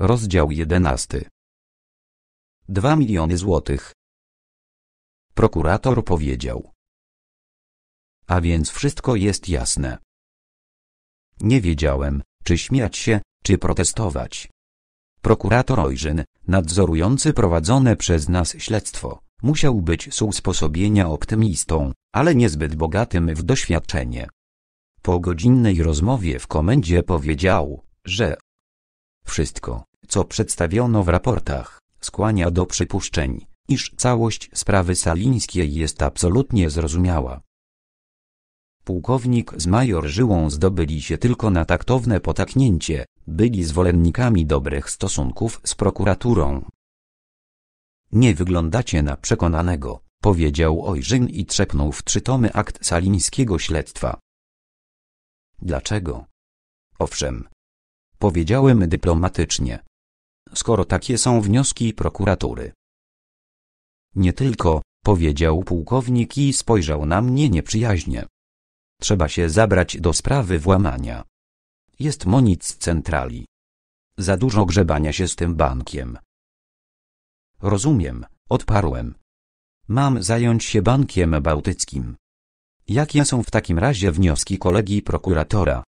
Rozdział 11. 2 miliony złotych. Prokurator powiedział. A więc wszystko jest jasne. Nie wiedziałem, czy śmiać się, czy protestować. Prokurator Ojrzyn, nadzorujący prowadzone przez nas śledztwo, musiał być z usposobienia optymistą, ale niezbyt bogatym w doświadczenie. Po godzinnej rozmowie w komendzie powiedział, że wszystko, co przedstawiono w raportach, skłania do przypuszczeń, iż całość sprawy salińskiej jest absolutnie zrozumiała. Pułkownik z major Żyłą zdobyli się tylko na taktowne potaknięcie, byli zwolennikami dobrych stosunków z prokuraturą. Nie wyglądacie na przekonanego, powiedział Ojrzyn i trzepnął w trzy tomy akt salińskiego śledztwa. Dlaczego? Owszem. Powiedziałem dyplomatycznie skoro takie są wnioski prokuratury. Nie tylko, powiedział pułkownik i spojrzał na mnie nieprzyjaźnie. Trzeba się zabrać do sprawy włamania. Jest monic centrali. Za dużo grzebania się z tym bankiem. Rozumiem, odparłem. Mam zająć się bankiem bałtyckim. Jakie są w takim razie wnioski kolegi prokuratora?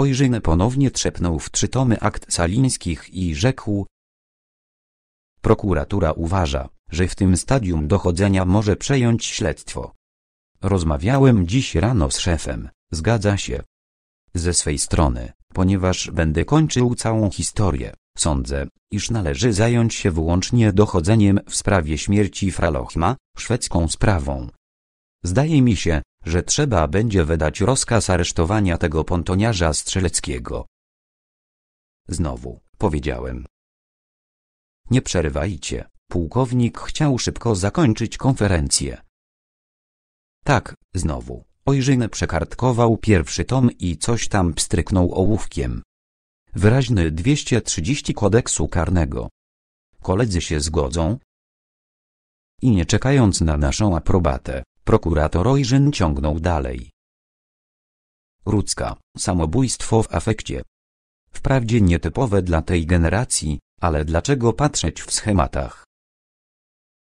Ojrzyny ponownie trzepnął w trzy tomy akt salińskich i rzekł Prokuratura uważa, że w tym stadium dochodzenia może przejąć śledztwo. Rozmawiałem dziś rano z szefem, zgadza się. Ze swej strony, ponieważ będę kończył całą historię, sądzę, iż należy zająć się wyłącznie dochodzeniem w sprawie śmierci Fralochma, szwedzką sprawą. Zdaje mi się, że trzeba będzie wydać rozkaz aresztowania tego pontoniarza strzeleckiego. Znowu, powiedziałem. Nie przerywajcie, pułkownik chciał szybko zakończyć konferencję. Tak, znowu, Ojrzyn przekartkował pierwszy tom i coś tam pstryknął ołówkiem. Wyraźny 230 kodeksu karnego. Koledzy się zgodzą? I nie czekając na naszą aprobatę, Prokurator Ojrzyn ciągnął dalej. Rudzka, samobójstwo w afekcie. Wprawdzie nietypowe dla tej generacji, ale dlaczego patrzeć w schematach?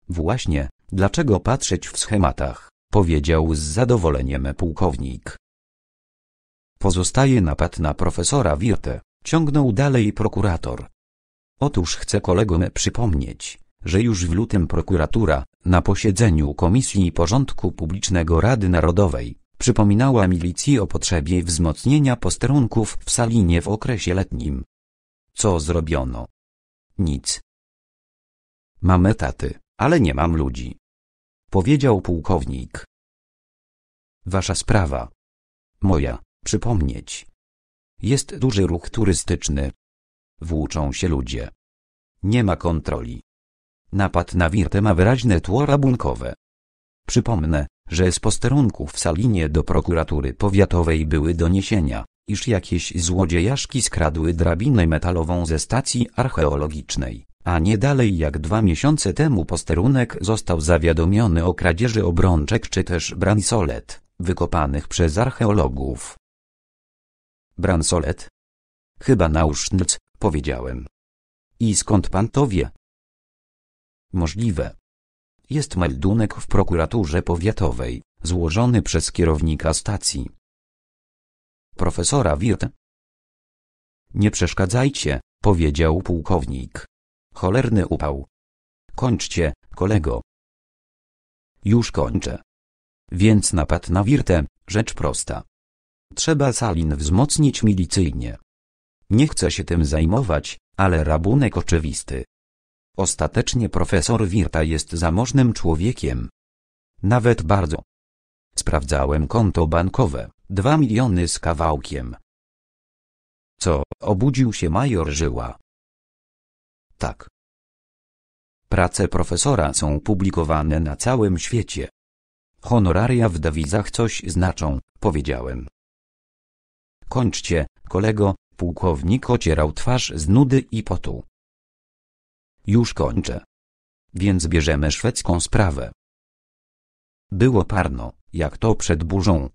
Właśnie, dlaczego patrzeć w schematach, powiedział z zadowoleniem pułkownik. Pozostaje napad na profesora Wirte, ciągnął dalej prokurator. Otóż chcę kolegom przypomnieć, że już w lutym prokuratura, na posiedzeniu Komisji Porządku Publicznego Rady Narodowej, przypominała milicji o potrzebie wzmocnienia posterunków w Salinie w okresie letnim. Co zrobiono? Nic. Mam etaty, ale nie mam ludzi. Powiedział pułkownik. Wasza sprawa. Moja, przypomnieć. Jest duży ruch turystyczny. Włóczą się ludzie. Nie ma kontroli. Napad na Wirtę ma wyraźne tło rabunkowe. Przypomnę, że z posterunków w Salinie do prokuratury powiatowej były doniesienia, iż jakieś złodziejaszki skradły drabinę metalową ze stacji archeologicznej, a nie dalej jak dwa miesiące temu posterunek został zawiadomiony o kradzieży obrączek czy też bransolet, wykopanych przez archeologów. Bransolet? Chyba nausznic, powiedziałem. I skąd pan to wie? Możliwe. Jest meldunek w prokuraturze powiatowej, złożony przez kierownika stacji. Profesora Wirt. Nie przeszkadzajcie, powiedział pułkownik. Cholerny upał. Kończcie, kolego. Już kończę. Więc napad na Wirtę, rzecz prosta. Trzeba Salin wzmocnić milicyjnie. Nie chcę się tym zajmować, ale rabunek oczywisty. Ostatecznie profesor Wirta jest zamożnym człowiekiem. Nawet bardzo. Sprawdzałem konto bankowe, dwa miliony z kawałkiem. Co, obudził się major Żyła? Tak. Prace profesora są publikowane na całym świecie. Honoraria w dewizach coś znaczą, powiedziałem. Kończcie, kolego, pułkownik ocierał twarz z nudy i potu. Już kończę. Więc bierzemy szwedzką sprawę. Było parno, jak to przed burzą.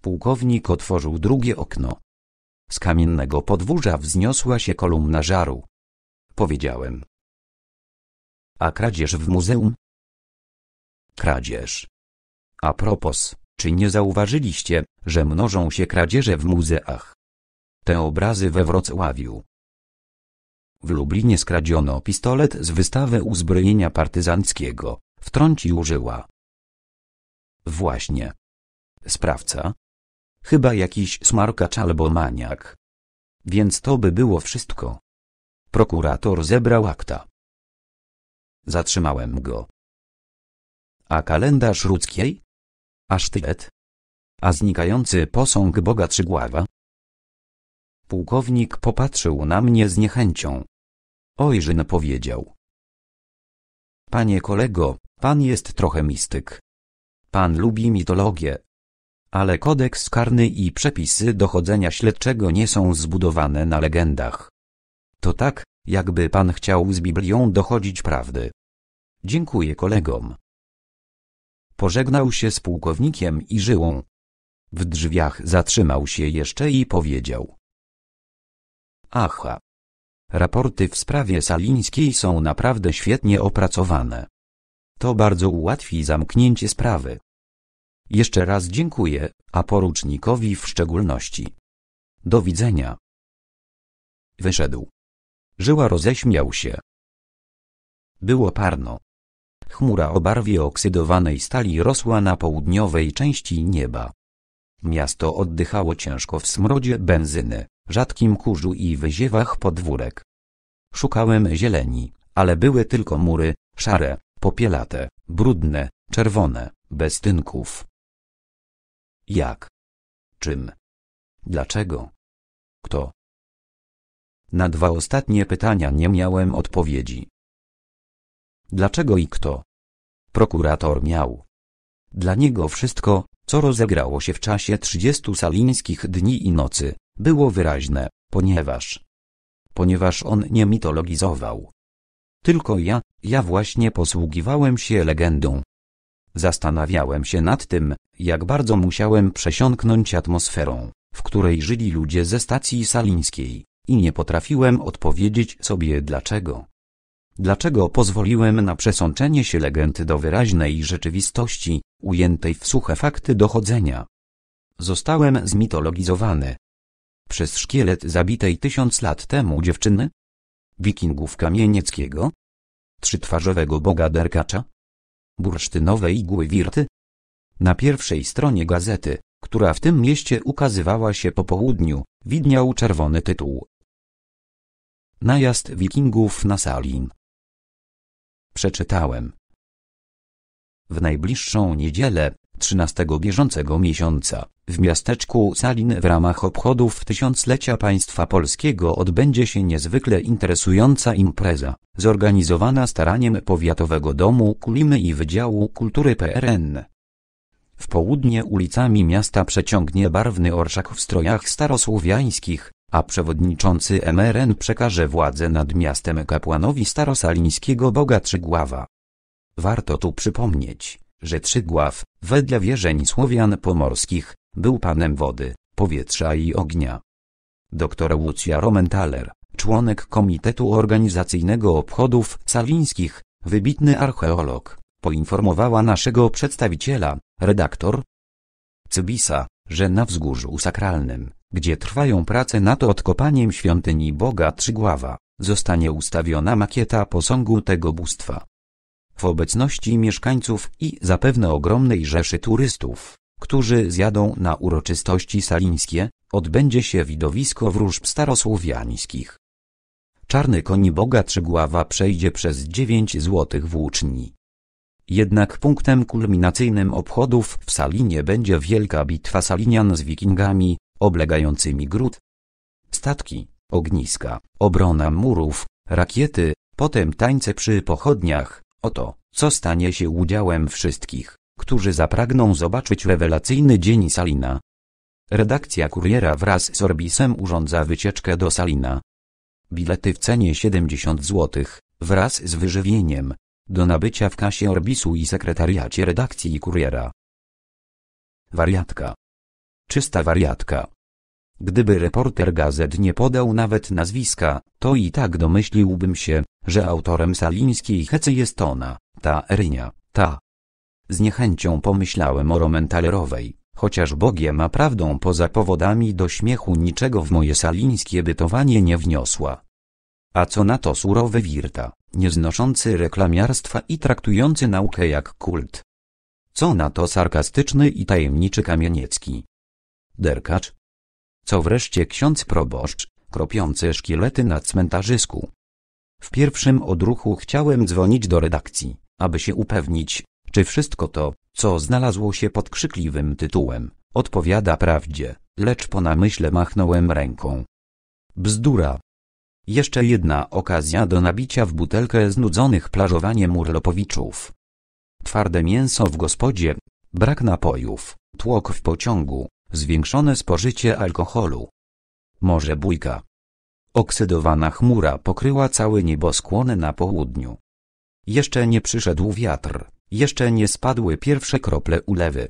Pułkownik otworzył drugie okno. Z kamiennego podwórza wzniosła się kolumna żaru. Powiedziałem. A kradzież w muzeum? Kradzież. A propos, czy nie zauważyliście, że mnożą się kradzieże w muzeach? Te obrazy we Wrocławiu, w Lublinie skradziono pistolet z wystawy uzbrojenia partyzanckiego, wtrącił Żyła. Właśnie. Sprawca? Chyba jakiś smarkacz albo maniak. Więc to by było wszystko. Prokurator zebrał akta. Zatrzymałem go. A kalendarz ludzkiej? A sztylet? A znikający posąg Boga Trzygława? Pułkownik popatrzył na mnie z niechęcią. Ojrzyn powiedział. Panie kolego, pan jest trochę mistyk. Pan lubi mitologię. Ale kodeks karny i przepisy dochodzenia śledczego nie są zbudowane na legendach. To tak, jakby pan chciał z Biblią dochodzić prawdy. Dziękuję kolegom. Pożegnał się z pułkownikiem i żyłą. W drzwiach zatrzymał się jeszcze i powiedział. Aha. Raporty w sprawie Salińskiej są naprawdę świetnie opracowane. To bardzo ułatwi zamknięcie sprawy. Jeszcze raz dziękuję, a porucznikowi w szczególności. Do widzenia. Wyszedł. Żyła roześmiał się. Było parno. Chmura o barwie oksydowanej stali rosła na południowej części nieba. Miasto oddychało ciężko w smrodzie benzyny rzadkim kurzu i wyziewach podwórek. Szukałem zieleni, ale były tylko mury, szare, popielate, brudne, czerwone, bez tynków. Jak? Czym? Dlaczego? Kto? Na dwa ostatnie pytania nie miałem odpowiedzi. Dlaczego i kto? Prokurator miał. Dla niego wszystko, co rozegrało się w czasie 30 salińskich dni i nocy, było wyraźne, ponieważ. Ponieważ on nie mitologizował. Tylko ja, ja właśnie posługiwałem się legendą. Zastanawiałem się nad tym, jak bardzo musiałem przesiąknąć atmosferą, w której żyli ludzie ze stacji salińskiej, i nie potrafiłem odpowiedzieć sobie dlaczego. Dlaczego pozwoliłem na przesączenie się legend do wyraźnej rzeczywistości, ujętej w suche fakty dochodzenia? Zostałem zmitologizowany, przez szkielet zabitej tysiąc lat temu dziewczyny? Wikingów Kamienieckiego? Trzytwarzowego boga derkacza? Bursztynowej igły wirty? Na pierwszej stronie gazety, która w tym mieście ukazywała się po południu, widniał czerwony tytuł. Najazd wikingów na Salin. Przeczytałem. W najbliższą niedzielę, 13 bieżącego miesiąca, w miasteczku Salin w ramach obchodów tysiąclecia państwa polskiego odbędzie się niezwykle interesująca impreza, zorganizowana staraniem Powiatowego Domu Kulimy i Wydziału Kultury PRN. W południe ulicami miasta przeciągnie barwny orszak w strojach starosłowiańskich, a przewodniczący MRN przekaże władzę nad miastem kapłanowi starosalińskiego Boga Trzygława. Warto tu przypomnieć, że Trzygław, wedle wierzeń Słowian pomorskich, był panem wody, powietrza i ognia. Doktor Łucja Romentaler, członek Komitetu Organizacyjnego Obchodów Salińskich, wybitny archeolog, poinformowała naszego przedstawiciela, redaktor Cybisa, że na wzgórzu sakralnym, gdzie trwają prace nad odkopaniem świątyni Boga Trzygława, zostanie ustawiona makieta posągu tego bóstwa. W obecności mieszkańców i zapewne ogromnej rzeszy turystów, którzy zjadą na uroczystości salińskie, odbędzie się widowisko wróżb starosłowiańskich. Czarny koni Boga Trzygława przejdzie przez dziewięć złotych włóczni. Jednak punktem kulminacyjnym obchodów w Salinie będzie wielka bitwa Salinian z wikingami, oblegającymi gród. Statki, ogniska, obrona murów, rakiety, potem tańce przy pochodniach, oto, co stanie się udziałem wszystkich którzy zapragną zobaczyć rewelacyjny dzień Salina. Redakcja Kuriera wraz z Orbisem urządza wycieczkę do Salina. Bilety w cenie 70 zł, wraz z wyżywieniem, do nabycia w kasie Orbisu i sekretariacie redakcji Kuriera. Wariatka. Czysta wariatka. Gdyby reporter gazet nie podał nawet nazwiska, to i tak domyśliłbym się, że autorem salińskiej hecy jest ona, ta Erynia, ta, z niechęcią pomyślałem o Romentalerowej, chociaż Bogiem ma prawdą poza powodami do śmiechu niczego w moje salińskie bytowanie nie wniosła. A co na to surowy Wirta, nieznoszący reklamiarstwa i traktujący naukę jak kult. Co na to sarkastyczny i tajemniczy Kamieniecki. Derkacz? Co wreszcie ksiądz proboszcz, kropiący szkielety na cmentarzysku. W pierwszym odruchu chciałem dzwonić do redakcji, aby się upewnić, czy wszystko to, co znalazło się pod krzykliwym tytułem, odpowiada prawdzie, lecz po namyśle machnąłem ręką. Bzdura. Jeszcze jedna okazja do nabicia w butelkę znudzonych plażowaniem urlopowiczów. Twarde mięso w gospodzie, brak napojów, tłok w pociągu, zwiększone spożycie alkoholu. Może bójka. Oksydowana chmura pokryła cały nieboskłon na południu. Jeszcze nie przyszedł wiatr jeszcze nie spadły pierwsze krople ulewy.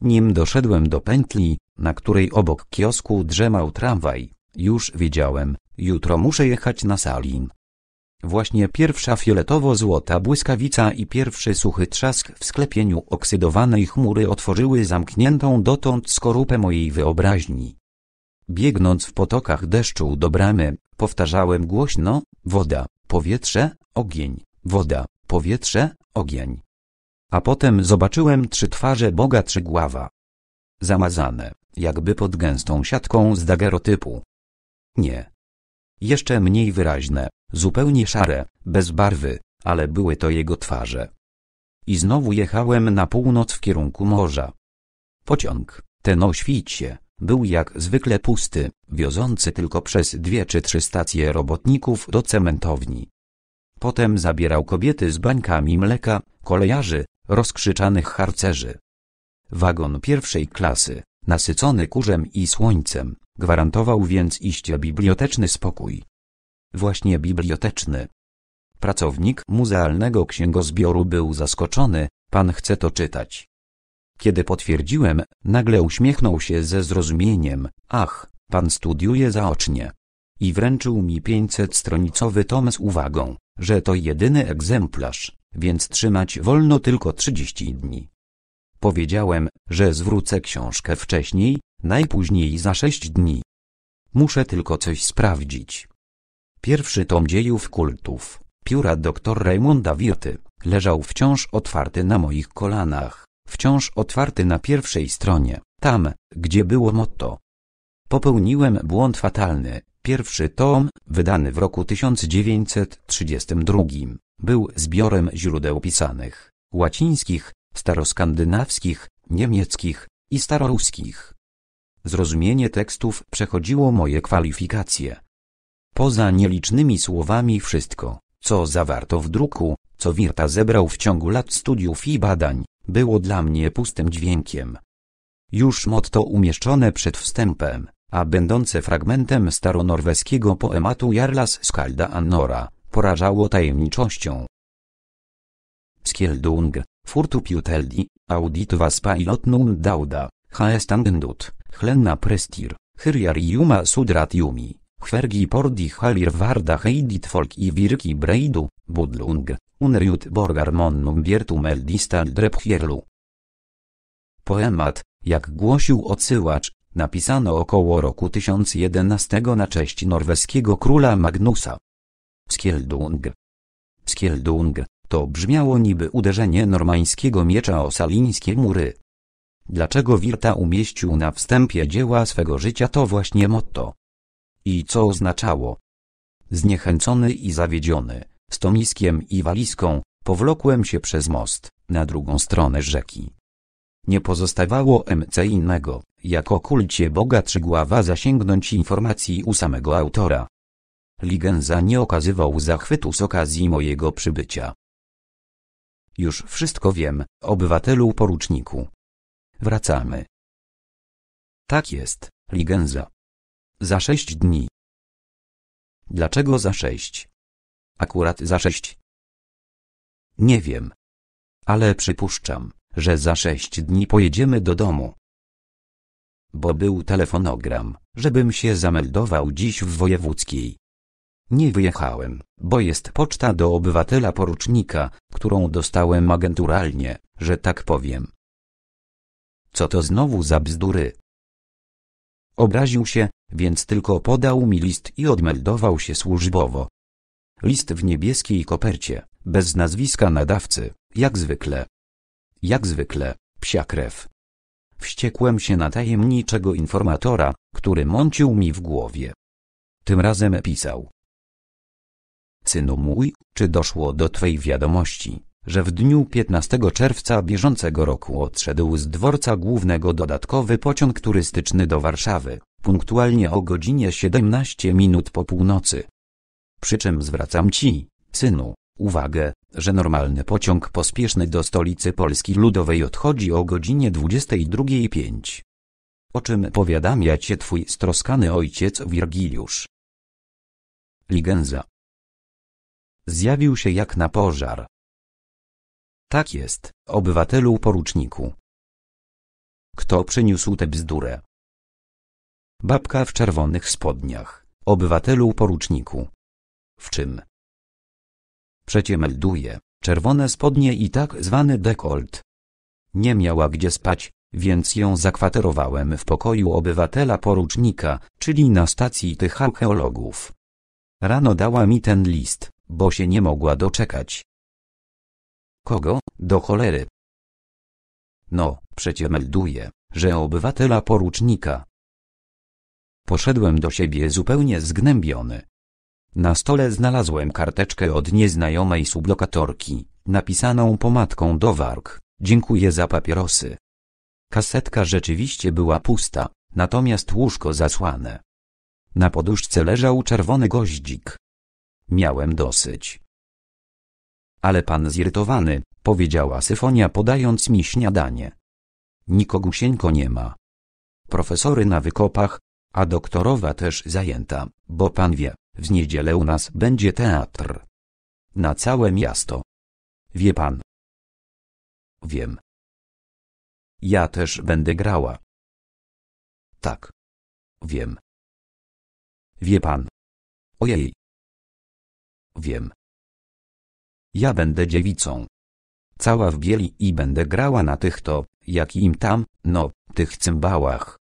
Nim doszedłem do pętli, na której obok kiosku drzemał tramwaj, już wiedziałem, jutro muszę jechać na Salin. Właśnie pierwsza fioletowo-złota błyskawica i pierwszy suchy trzask w sklepieniu oksydowanej chmury otworzyły zamkniętą dotąd skorupę mojej wyobraźni. Biegnąc w potokach deszczu do bramy, powtarzałem głośno, woda, powietrze, ogień, woda, powietrze, ogień. A potem zobaczyłem trzy twarze Boga głowa, Zamazane, jakby pod gęstą siatką z dagerotypu. Nie. Jeszcze mniej wyraźne, zupełnie szare, bez barwy, ale były to jego twarze. I znowu jechałem na północ w kierunku morza. Pociąg, ten o świcie, był jak zwykle pusty, wiozący tylko przez dwie czy trzy stacje robotników do cementowni. Potem zabierał kobiety z bańkami mleka, kolejarzy, rozkrzyczanych harcerzy. Wagon pierwszej klasy, nasycony kurzem i słońcem, gwarantował więc iście biblioteczny spokój. Właśnie biblioteczny. Pracownik muzealnego księgozbioru był zaskoczony, pan chce to czytać. Kiedy potwierdziłem, nagle uśmiechnął się ze zrozumieniem, ach, pan studiuje zaocznie. I wręczył mi pięćset stronicowy tom z uwagą, że to jedyny egzemplarz, więc trzymać wolno tylko 30 dni. Powiedziałem, że zwrócę książkę wcześniej, najpóźniej za 6 dni. Muszę tylko coś sprawdzić. Pierwszy tom dziejów kultów, pióra dr Raymonda Wirty, leżał wciąż otwarty na moich kolanach, wciąż otwarty na pierwszej stronie, tam, gdzie było motto. Popełniłem błąd fatalny, pierwszy tom, wydany w roku 1932. Był zbiorem źródeł pisanych, łacińskich, staroskandynawskich, niemieckich i staroruskich. Zrozumienie tekstów przechodziło moje kwalifikacje. Poza nielicznymi słowami wszystko, co zawarto w druku, co Wirta zebrał w ciągu lat studiów i badań, było dla mnie pustym dźwiękiem. Już motto umieszczone przed wstępem, a będące fragmentem staronorweskiego poematu Jarlas Skalda Annora, porażało tajemniczością. Skjeldung, Furtupiuteldi, Audit was pilotnum dauda, haestandendut, hlenna prestir, sudrat sudratiumi, hvergi pordi halir heidit folk i virki breidu, budlung, unriut borgarmonum biertum eldistal drepchierlu. Poemat, jak głosił odsyłacz, napisano około roku 1011 na cześć norweskiego króla Magnusa. Skieldung. Skieldung, to brzmiało niby uderzenie normańskiego miecza o salińskie mury. Dlaczego Wirta umieścił na wstępie dzieła swego życia to właśnie motto? I co oznaczało? Zniechęcony i zawiedziony, z tomiskiem i walizką, powlokłem się przez most, na drugą stronę rzeki. Nie pozostawało MC innego, jak o kulcie Boga Trzygława zasięgnąć informacji u samego autora, Ligenza nie okazywał zachwytu z okazji mojego przybycia. Już wszystko wiem, obywatelu poruczniku. Wracamy. Tak jest, Ligenza. Za sześć dni. Dlaczego za sześć? Akurat za sześć. Nie wiem. Ale przypuszczam, że za sześć dni pojedziemy do domu. Bo był telefonogram, żebym się zameldował dziś w wojewódzkiej. Nie wyjechałem, bo jest poczta do obywatela porucznika, którą dostałem agenturalnie, że tak powiem. Co to znowu za bzdury? Obraził się, więc tylko podał mi list i odmeldował się służbowo. List w niebieskiej kopercie, bez nazwiska nadawcy, jak zwykle. Jak zwykle, psia krew. Wściekłem się na tajemniczego informatora, który mącił mi w głowie. Tym razem pisał synu mój, czy doszło do Twej wiadomości, że w dniu 15 czerwca bieżącego roku odszedł z dworca głównego dodatkowy pociąg turystyczny do Warszawy, punktualnie o godzinie 17 minut po północy. Przy czym zwracam Ci, synu, uwagę, że normalny pociąg pospieszny do stolicy Polski Ludowej odchodzi o godzinie 22.05. O czym powiadamia Cię Twój stroskany ojciec Wirgiliusz. Ligenza Zjawił się jak na pożar. Tak jest, obywatelu poruczniku. Kto przyniósł tę bzdurę? Babka w czerwonych spodniach, obywatelu poruczniku. W czym? Przecie melduje, czerwone spodnie i tak zwany dekolt. Nie miała gdzie spać, więc ją zakwaterowałem w pokoju obywatela porucznika, czyli na stacji tych archeologów. Rano dała mi ten list bo się nie mogła doczekać. Kogo, do cholery? No, przecie melduje, że obywatela porucznika. Poszedłem do siebie zupełnie zgnębiony. Na stole znalazłem karteczkę od nieznajomej sublokatorki, napisaną pomadką do warg. Dziękuję za papierosy. Kasetka rzeczywiście była pusta, natomiast łóżko zasłane. Na poduszce leżał czerwony goździk. Miałem dosyć. Ale pan zirytowany, powiedziała Syfonia podając mi śniadanie. Nikogo sięńko nie ma. Profesory na wykopach, a doktorowa też zajęta, bo pan wie, w niedzielę u nas będzie teatr. Na całe miasto. Wie pan. Wiem. Ja też będę grała. Tak. Wiem. Wie pan. Ojej wiem. Ja będę dziewicą. Cała w bieli i będę grała na tych to, jak im tam, no, tych cymbałach.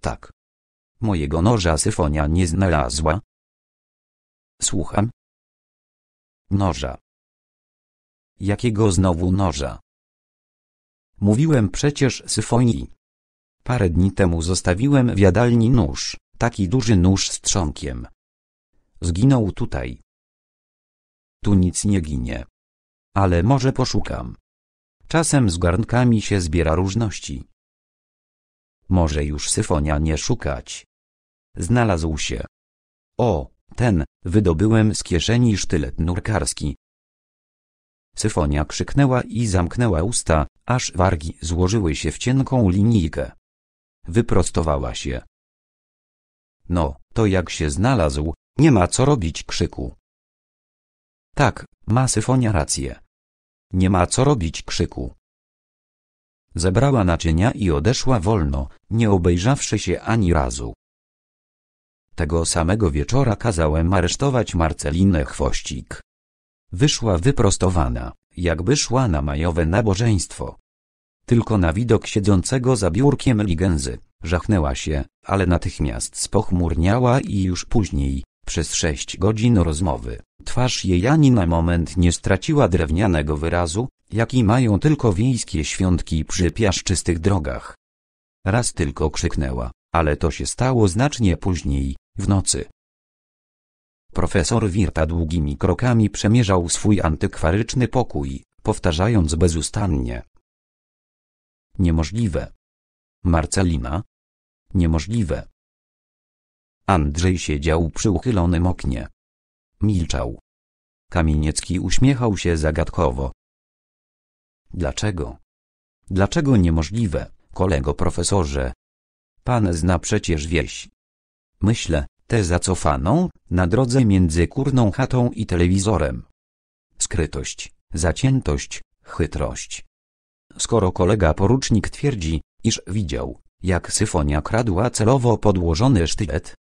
Tak. Mojego noża syfonia nie znalazła. Słucham. Noża. Jakiego znowu noża? Mówiłem przecież syfonii. Parę dni temu zostawiłem w jadalni nóż, taki duży nóż z trzonkiem, Zginął tutaj. Tu nic nie ginie. Ale może poszukam. Czasem z garnkami się zbiera różności. Może już syfonia nie szukać. Znalazł się. O, ten, wydobyłem z kieszeni sztylet nurkarski. Syfonia krzyknęła i zamknęła usta, aż wargi złożyły się w cienką linijkę. Wyprostowała się. No, to jak się znalazł, nie ma co robić krzyku. Tak, ma syfonia rację. Nie ma co robić krzyku. Zebrała naczynia i odeszła wolno, nie obejrzawszy się ani razu. Tego samego wieczora kazałem aresztować Marcelinę Chwościk. Wyszła wyprostowana, jakby szła na majowe nabożeństwo. Tylko na widok siedzącego za biurkiem Ligenzy Żachnęła się, ale natychmiast spochmurniała i już później, przez sześć godzin rozmowy, twarz jej ani na moment nie straciła drewnianego wyrazu, jaki mają tylko wiejskie świątki przy piaszczystych drogach. Raz tylko krzyknęła, ale to się stało znacznie później, w nocy. Profesor Wirta długimi krokami przemierzał swój antykwaryczny pokój, powtarzając bezustannie. Niemożliwe. Marcelina, Niemożliwe. Andrzej siedział przy uchylonym oknie. Milczał. Kamieniecki uśmiechał się zagadkowo. Dlaczego? Dlaczego niemożliwe, kolego profesorze? Pan zna przecież wieś. Myślę, tę zacofaną, na drodze między kurną chatą i telewizorem. Skrytość, zaciętość, chytrość. Skoro kolega porucznik twierdzi, iż widział, jak syfonia kradła celowo podłożony sztylet.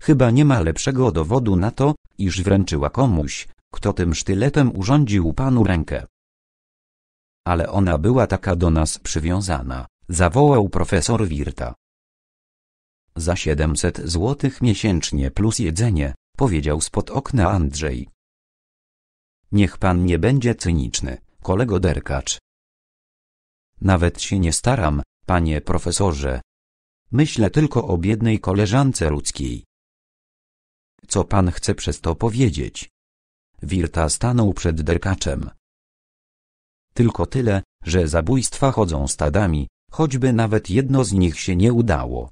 Chyba nie ma lepszego dowodu na to, iż wręczyła komuś, kto tym sztyletem urządził panu rękę. Ale ona była taka do nas przywiązana, zawołał profesor Wirta. Za siedemset złotych miesięcznie plus jedzenie, powiedział spod okna Andrzej. Niech pan nie będzie cyniczny, kolego derkacz. Nawet się nie staram, Panie profesorze. Myślę tylko o biednej koleżance ludzkiej. Co pan chce przez to powiedzieć? Wirta stanął przed derkaczem. Tylko tyle, że zabójstwa chodzą stadami, choćby nawet jedno z nich się nie udało.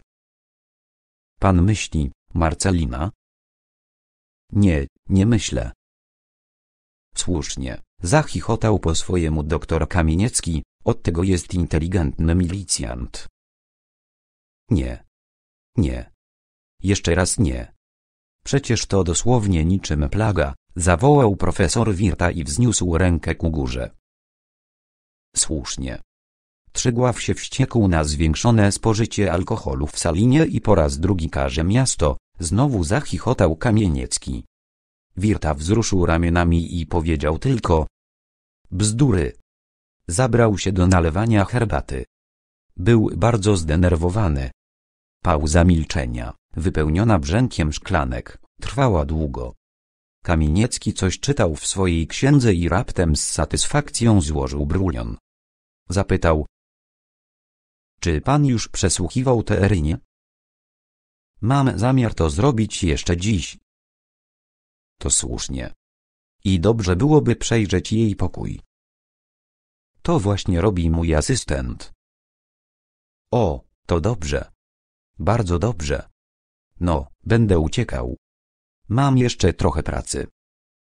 Pan myśli, Marcelina? Nie, nie myślę. Słusznie, zachichotał po swojemu doktor Kamieniecki, od tego jest inteligentny milicjant. Nie. Nie. Jeszcze raz nie. Przecież to dosłownie niczym plaga, zawołał profesor Wirta i wzniósł rękę ku górze. Słusznie. Trzygław się wściekł na zwiększone spożycie alkoholu w Salinie i po raz drugi karze miasto, znowu zachichotał Kamieniecki. Wirta wzruszył ramionami i powiedział tylko – bzdury. Zabrał się do nalewania herbaty. Był bardzo zdenerwowany. Pauza milczenia, wypełniona brzękiem szklanek, trwała długo. Kamieniecki coś czytał w swojej księdze i raptem z satysfakcją złożył brulion. Zapytał. Czy pan już przesłuchiwał Terynie? Mam zamiar to zrobić jeszcze dziś. To słusznie. I dobrze byłoby przejrzeć jej pokój. To właśnie robi mój asystent. O, to dobrze. Bardzo dobrze. No, będę uciekał. Mam jeszcze trochę pracy.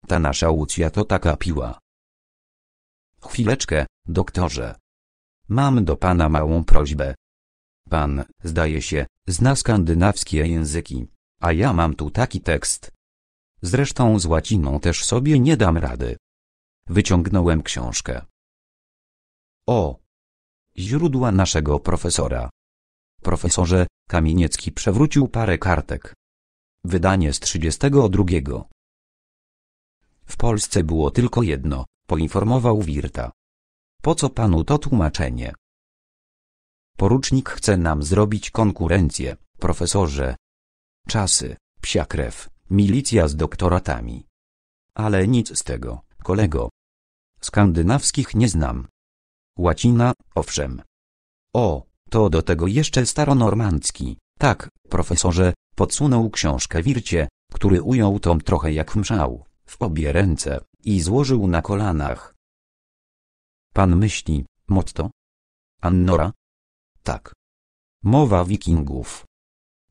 Ta nasza Łucja to taka piła. Chwileczkę, doktorze. Mam do pana małą prośbę. Pan, zdaje się, zna skandynawskie języki, a ja mam tu taki tekst. Zresztą z łaciną też sobie nie dam rady. Wyciągnąłem książkę. O. Źródła naszego profesora. Profesorze, Kamieniecki przewrócił parę kartek. Wydanie z 32. W Polsce było tylko jedno, poinformował Wirta. Po co panu to tłumaczenie? Porucznik chce nam zrobić konkurencję, profesorze. Czasy, psia krew, milicja z doktoratami. Ale nic z tego, kolego. Skandynawskich nie znam. Łacina, owszem. O, to do tego jeszcze staronormandzki. Tak, profesorze, podsunął książkę Wircie, który ujął tom trochę jak mszał, w obie ręce, i złożył na kolanach. Pan myśli, motto? Annora? Tak. Mowa wikingów.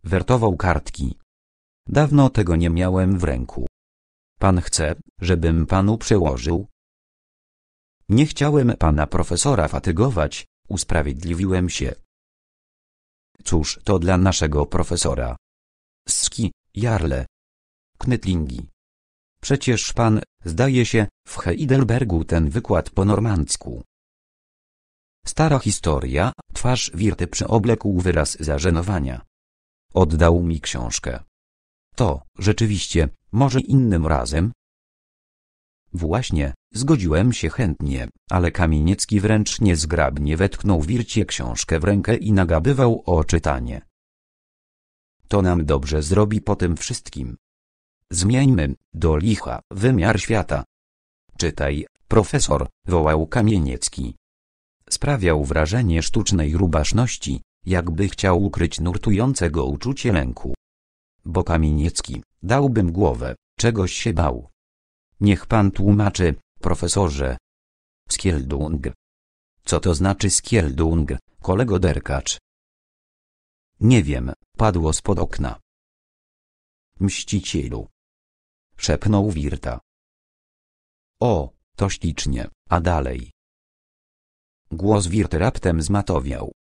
Wertował kartki. Dawno tego nie miałem w ręku. Pan chce, żebym panu przełożył? Nie chciałem pana profesora fatygować, usprawiedliwiłem się. Cóż to dla naszego profesora? Ski, Jarle. Knetlingi. Przecież pan, zdaje się, w Heidelbergu ten wykład po normandzku. Stara historia, twarz Wirty przyoblekł wyraz zażenowania. Oddał mi książkę. To, rzeczywiście, może innym razem, Właśnie, zgodziłem się chętnie, ale Kamieniecki wręcz niezgrabnie wetknął Wircie książkę w rękę i nagabywał o czytanie. To nam dobrze zrobi po tym wszystkim. Zmieńmy, do licha, wymiar świata. Czytaj, profesor, wołał Kamieniecki. Sprawiał wrażenie sztucznej rubaszności, jakby chciał ukryć nurtującego uczucie lęku. Bo Kamieniecki, dałbym głowę, czegoś się bał. Niech pan tłumaczy, profesorze. Skieldung. Co to znaczy skieldung, kolego derkacz? Nie wiem, padło spod okna. Mścicielu. Szepnął Wirta. O, to ślicznie, a dalej. Głos Wirty raptem zmatowiał.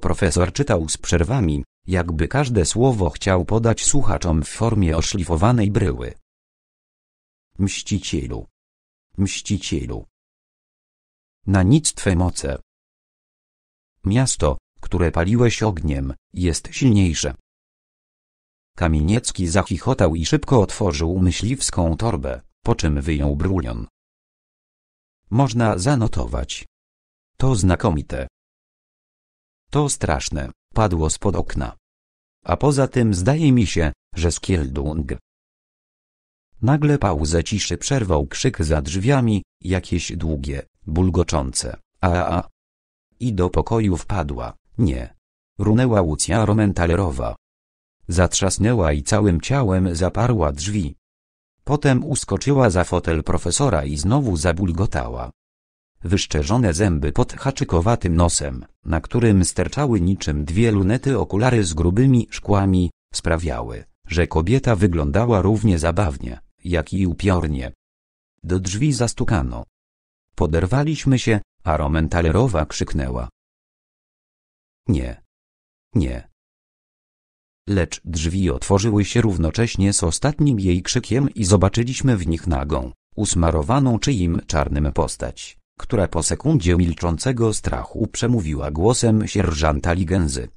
Profesor czytał z przerwami, jakby każde słowo chciał podać słuchaczom w formie oszlifowanej bryły. Mścicielu. Mścicielu. Na nic twe moce. Miasto, które paliłeś ogniem, jest silniejsze. Kamieniecki zachichotał i szybko otworzył myśliwską torbę, po czym wyjął brulion. Można zanotować. To znakomite. To straszne, padło spod okna. A poza tym zdaje mi się, że z Skieldung Nagle pauzę ciszy przerwał krzyk za drzwiami, jakieś długie, bulgoczące, a a a. I do pokoju wpadła, nie. Runęła Łucja Romentalerowa. Zatrzasnęła i całym ciałem zaparła drzwi. Potem uskoczyła za fotel profesora i znowu zabulgotała. Wyszczerzone zęby pod haczykowatym nosem, na którym sterczały niczym dwie lunety okulary z grubymi szkłami, sprawiały, że kobieta wyglądała równie zabawnie, jak i upiornie. Do drzwi zastukano. Poderwaliśmy się, a Romentarerowa krzyknęła. Nie. Nie. Lecz drzwi otworzyły się równocześnie z ostatnim jej krzykiem i zobaczyliśmy w nich nagą, usmarowaną czyim czarnym postać, która po sekundzie milczącego strachu przemówiła głosem sierżanta Ligenzy.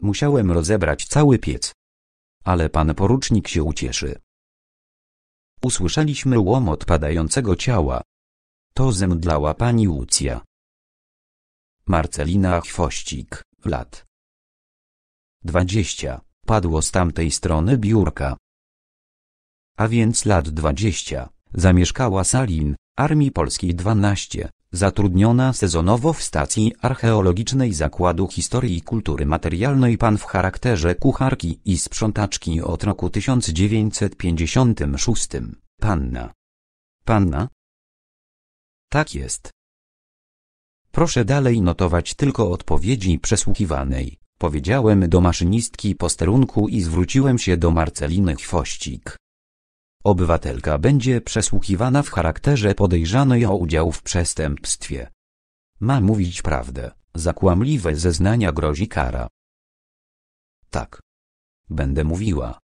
Musiałem rozebrać cały piec. Ale pan porucznik się ucieszy. Usłyszeliśmy łomot padającego ciała. To zemdlała pani Łucja. Marcelina Chwościk, lat. dwadzieścia, padło z tamtej strony biurka. A więc lat dwadzieścia, zamieszkała Salin, Armii Polskiej 12, zatrudniona sezonowo w stacji archeologicznej Zakładu Historii i Kultury Materialnej pan w charakterze kucharki i sprzątaczki od roku 1956. Panna. Panna? Tak jest. Proszę dalej notować tylko odpowiedzi przesłuchiwanej, powiedziałem do maszynistki posterunku i zwróciłem się do Marceliny Chwościk. Obywatelka będzie przesłuchiwana w charakterze podejrzanej o udział w przestępstwie. Ma mówić prawdę, zakłamliwe zeznania grozi kara. Tak. Będę mówiła.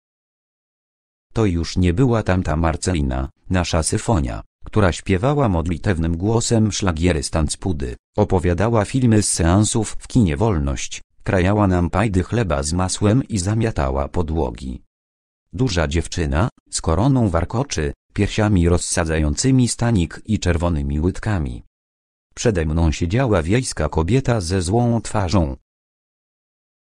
To już nie była tamta Marcelina, nasza syfonia, która śpiewała modlitewnym głosem szlagiery Stanspudy, opowiadała filmy z seansów w kinie Wolność, krajała nam pajdy chleba z masłem i zamiatała podłogi. Duża dziewczyna, z koroną warkoczy, piersiami rozsadzającymi stanik i czerwonymi łydkami. Przede mną siedziała wiejska kobieta ze złą twarzą.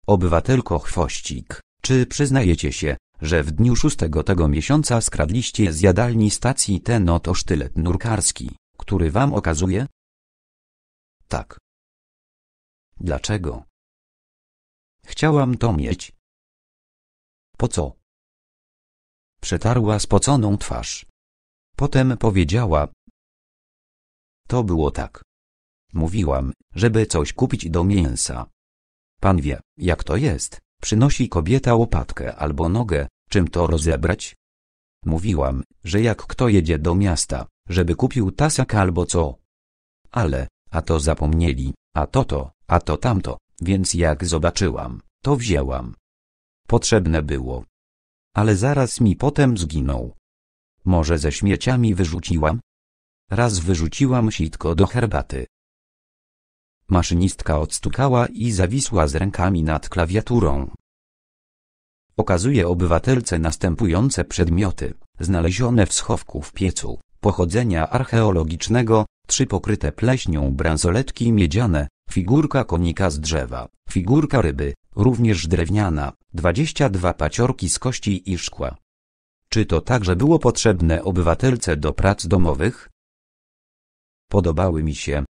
Obywatelko Chwościk, czy przyznajecie się, że w dniu szóstego tego miesiąca skradliście z jadalni stacji ten oto sztylet nurkarski, który wam okazuje? Tak. Dlaczego? Chciałam to mieć. Po co? Przetarła spoconą twarz. Potem powiedziała. To było tak. Mówiłam, żeby coś kupić do mięsa. Pan wie, jak to jest. Przynosi kobieta łopatkę albo nogę, czym to rozebrać? Mówiłam, że jak kto jedzie do miasta, żeby kupił tasak albo co. Ale, a to zapomnieli, a to to, a to tamto, więc jak zobaczyłam, to wzięłam. Potrzebne było, ale zaraz mi potem zginął. Może ze śmieciami wyrzuciłam? Raz wyrzuciłam sitko do herbaty. Maszynistka odstukała i zawisła z rękami nad klawiaturą. Okazuje obywatelce następujące przedmioty, znalezione w schowku w piecu, pochodzenia archeologicznego, trzy pokryte pleśnią bransoletki miedziane, Figurka konika z drzewa, figurka ryby, również drewniana, 22 paciorki z kości i szkła. Czy to także było potrzebne obywatelce do prac domowych? Podobały mi się.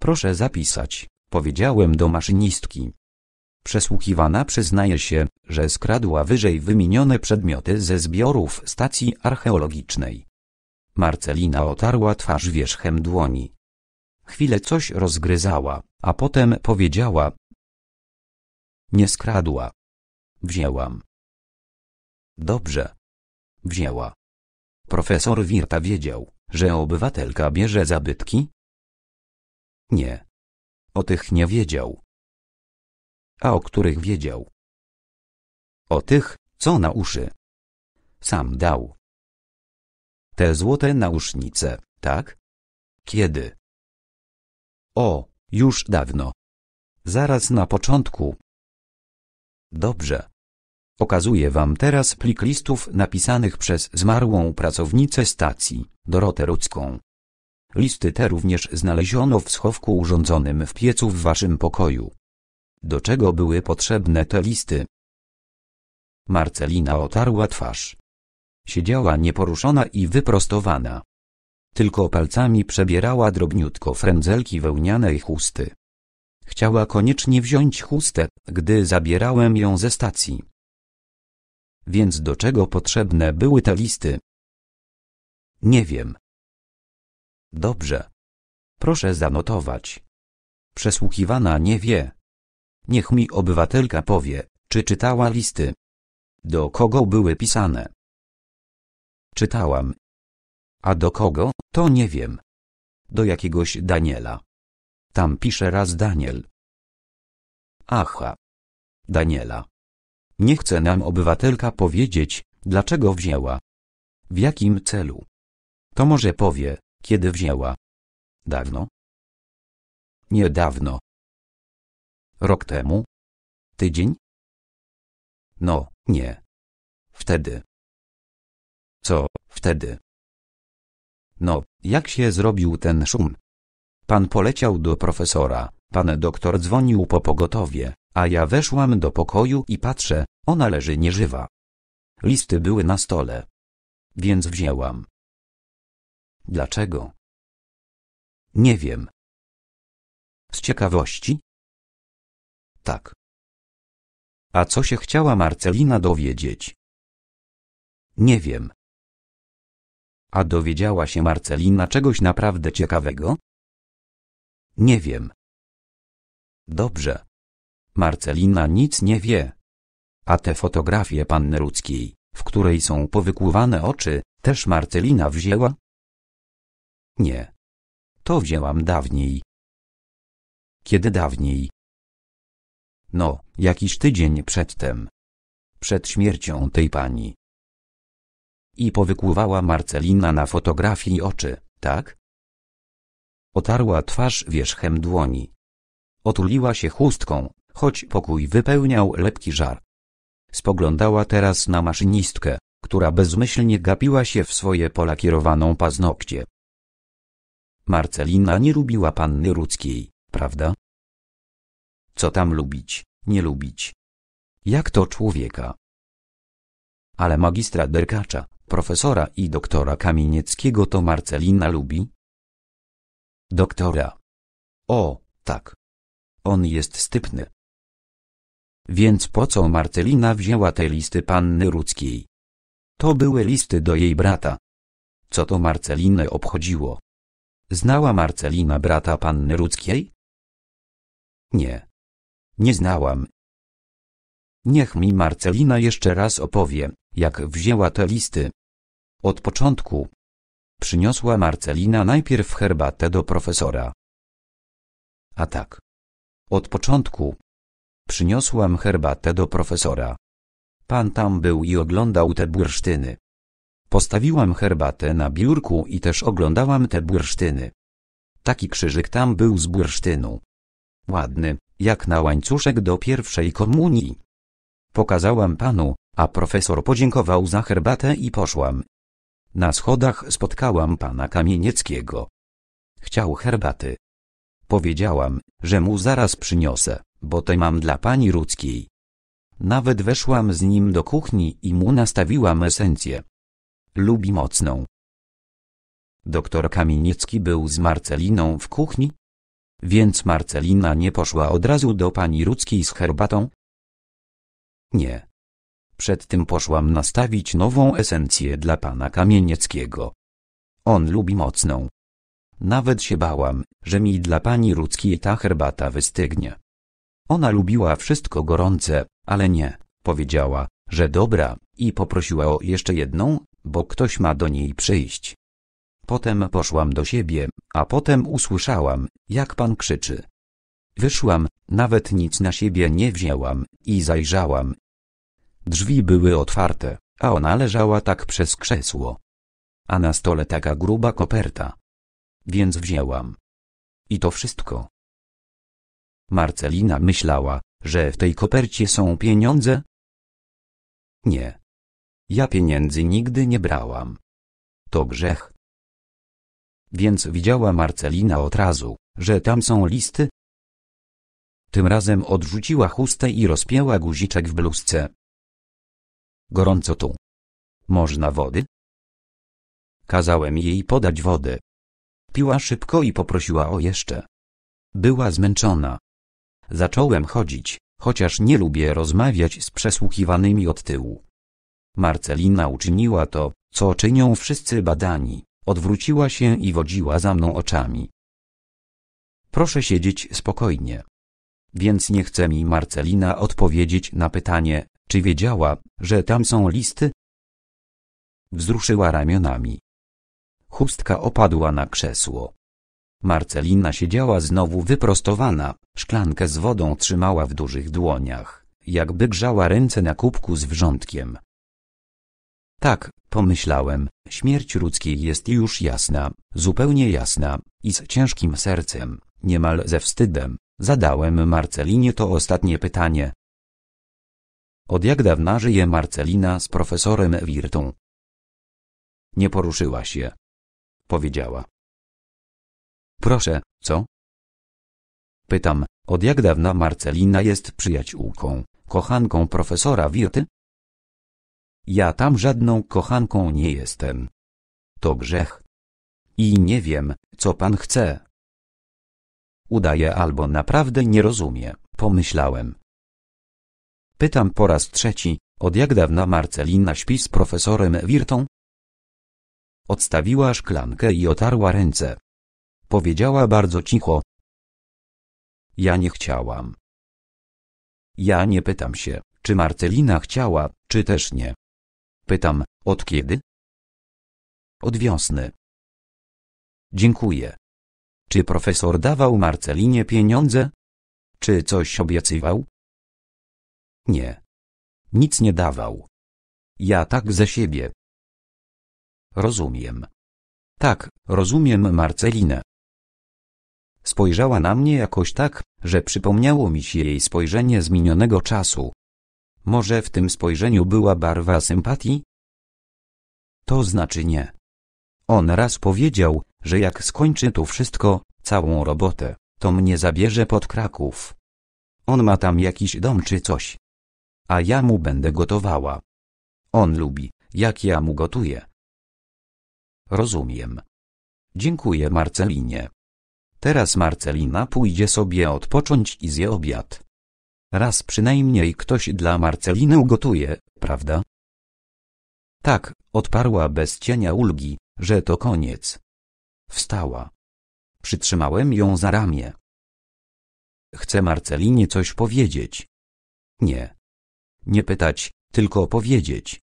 Proszę zapisać, powiedziałem do maszynistki. Przesłuchiwana przyznaje się, że skradła wyżej wymienione przedmioty ze zbiorów stacji archeologicznej. Marcelina otarła twarz wierzchem dłoni. Chwilę coś rozgryzała, a potem powiedziała Nie skradła. Wzięłam. Dobrze. Wzięła. Profesor Wirta wiedział, że obywatelka bierze zabytki? Nie. O tych nie wiedział. A o których wiedział? O tych, co na uszy. Sam dał. Te złote nausznice, tak? Kiedy? O, już dawno. Zaraz na początku. Dobrze. Okazuję Wam teraz plik listów napisanych przez zmarłą pracownicę stacji, Dorotę Rudzką. Listy te również znaleziono w schowku urządzonym w piecu w Waszym pokoju. Do czego były potrzebne te listy? Marcelina otarła twarz. Siedziała nieporuszona i wyprostowana. Tylko palcami przebierała drobniutko frędzelki wełnianej chusty. Chciała koniecznie wziąć chustę, gdy zabierałem ją ze stacji. Więc do czego potrzebne były te listy? Nie wiem. Dobrze. Proszę zanotować. Przesłuchiwana nie wie. Niech mi obywatelka powie, czy czytała listy. Do kogo były pisane? Czytałam a do kogo, to nie wiem. Do jakiegoś Daniela. Tam pisze raz Daniel. Aha. Daniela. Nie chce nam obywatelka powiedzieć, dlaczego wzięła. W jakim celu? To może powie, kiedy wzięła. Dawno? Niedawno. Rok temu? Tydzień? No, nie. Wtedy. Co, wtedy? No, jak się zrobił ten szum? Pan poleciał do profesora, pan doktor dzwonił po pogotowie, a ja weszłam do pokoju i patrzę, ona leży nieżywa. Listy były na stole. Więc wzięłam. Dlaczego? Nie wiem. Z ciekawości? Tak. A co się chciała Marcelina dowiedzieć? Nie wiem. A dowiedziała się Marcelina czegoś naprawdę ciekawego? Nie wiem. Dobrze. Marcelina nic nie wie. A te fotografie panny ludzkiej, w której są powykuwane oczy, też Marcelina wzięła? Nie. To wzięłam dawniej. Kiedy dawniej? No, jakiś tydzień przedtem. Przed śmiercią tej pani. I powykuwała Marcelina na fotografii oczy, tak? Otarła twarz wierzchem dłoni. Otuliła się chustką, choć pokój wypełniał lepki żar. Spoglądała teraz na maszynistkę, która bezmyślnie gapiła się w swoje polakierowaną paznokcie. Marcelina nie lubiła panny ludzkiej, prawda? Co tam lubić, nie lubić? Jak to człowieka? Ale magistra Derkacza, profesora i doktora Kamienieckiego to Marcelina lubi? Doktora. O, tak. On jest stypny. Więc po co Marcelina wzięła te listy panny Rudzkiej? To były listy do jej brata. Co to Marcelinę obchodziło? Znała Marcelina brata panny Rudzkiej? Nie. Nie znałam. Niech mi Marcelina jeszcze raz opowie, jak wzięła te listy. Od początku. Przyniosła Marcelina najpierw herbatę do profesora. A tak. Od początku. Przyniosłam herbatę do profesora. Pan tam był i oglądał te bursztyny. Postawiłam herbatę na biurku i też oglądałam te bursztyny. Taki krzyżyk tam był z bursztynu. Ładny, jak na łańcuszek do pierwszej komunii. Pokazałam panu, a profesor podziękował za herbatę i poszłam. Na schodach spotkałam pana Kamienieckiego. Chciał herbaty. Powiedziałam, że mu zaraz przyniosę, bo te mam dla pani Rudzkiej. Nawet weszłam z nim do kuchni i mu nastawiłam esencję. Lubi mocną. Doktor Kamieniecki był z Marceliną w kuchni? Więc Marcelina nie poszła od razu do pani Rudzkiej z herbatą? Nie. Przed tym poszłam nastawić nową esencję dla pana Kamienieckiego. On lubi mocną. Nawet się bałam, że mi dla pani Rudzkiej ta herbata wystygnie. Ona lubiła wszystko gorące, ale nie, powiedziała, że dobra, i poprosiła o jeszcze jedną, bo ktoś ma do niej przyjść. Potem poszłam do siebie, a potem usłyszałam, jak pan krzyczy. Wyszłam, nawet nic na siebie nie wzięłam, i zajrzałam, Drzwi były otwarte, a ona leżała tak przez krzesło. A na stole taka gruba koperta. Więc wzięłam. I to wszystko. Marcelina myślała, że w tej kopercie są pieniądze? Nie. Ja pieniędzy nigdy nie brałam. To grzech. Więc widziała Marcelina od razu, że tam są listy? Tym razem odrzuciła chustę i rozpięła guziczek w bluzce. Gorąco tu. Można wody? Kazałem jej podać wodę. Piła szybko i poprosiła o jeszcze. Była zmęczona. Zacząłem chodzić, chociaż nie lubię rozmawiać z przesłuchiwanymi od tyłu. Marcelina uczyniła to, co czynią wszyscy badani, odwróciła się i wodziła za mną oczami. Proszę siedzieć spokojnie. Więc nie chce mi Marcelina odpowiedzieć na pytanie, czy wiedziała, że tam są listy? Wzruszyła ramionami. Chustka opadła na krzesło. Marcelina siedziała znowu wyprostowana, szklankę z wodą trzymała w dużych dłoniach, jakby grzała ręce na kubku z wrzątkiem. Tak, pomyślałem, śmierć ludzkiej jest już jasna, zupełnie jasna, i z ciężkim sercem, niemal ze wstydem, zadałem Marcelinie to ostatnie pytanie, od jak dawna żyje Marcelina z profesorem Wirtą? Nie poruszyła się. Powiedziała. Proszę, co? Pytam, od jak dawna Marcelina jest przyjaciółką, kochanką profesora Wirty? Ja tam żadną kochanką nie jestem. To grzech. I nie wiem, co pan chce. Udaje albo naprawdę nie rozumie, pomyślałem. Pytam po raz trzeci, od jak dawna Marcelina śpi z profesorem Wirtą? Odstawiła szklankę i otarła ręce. Powiedziała bardzo cicho. Ja nie chciałam. Ja nie pytam się, czy Marcelina chciała, czy też nie. Pytam, od kiedy? Od wiosny. Dziękuję. Czy profesor dawał Marcelinie pieniądze? Czy coś obiecywał? Nie. Nic nie dawał. Ja tak ze siebie. Rozumiem. Tak, rozumiem Marcelinę. Spojrzała na mnie jakoś tak, że przypomniało mi się jej spojrzenie z minionego czasu. Może w tym spojrzeniu była barwa sympatii? To znaczy nie. On raz powiedział, że jak skończy tu wszystko, całą robotę, to mnie zabierze pod Kraków. On ma tam jakiś dom czy coś a ja mu będę gotowała. On lubi, jak ja mu gotuję. Rozumiem. Dziękuję Marcelinie. Teraz Marcelina pójdzie sobie odpocząć i zje obiad. Raz przynajmniej ktoś dla Marceliny ugotuje, prawda? Tak, odparła bez cienia ulgi, że to koniec. Wstała. Przytrzymałem ją za ramię. Chcę Marcelinie coś powiedzieć. Nie nie pytać, tylko powiedzieć.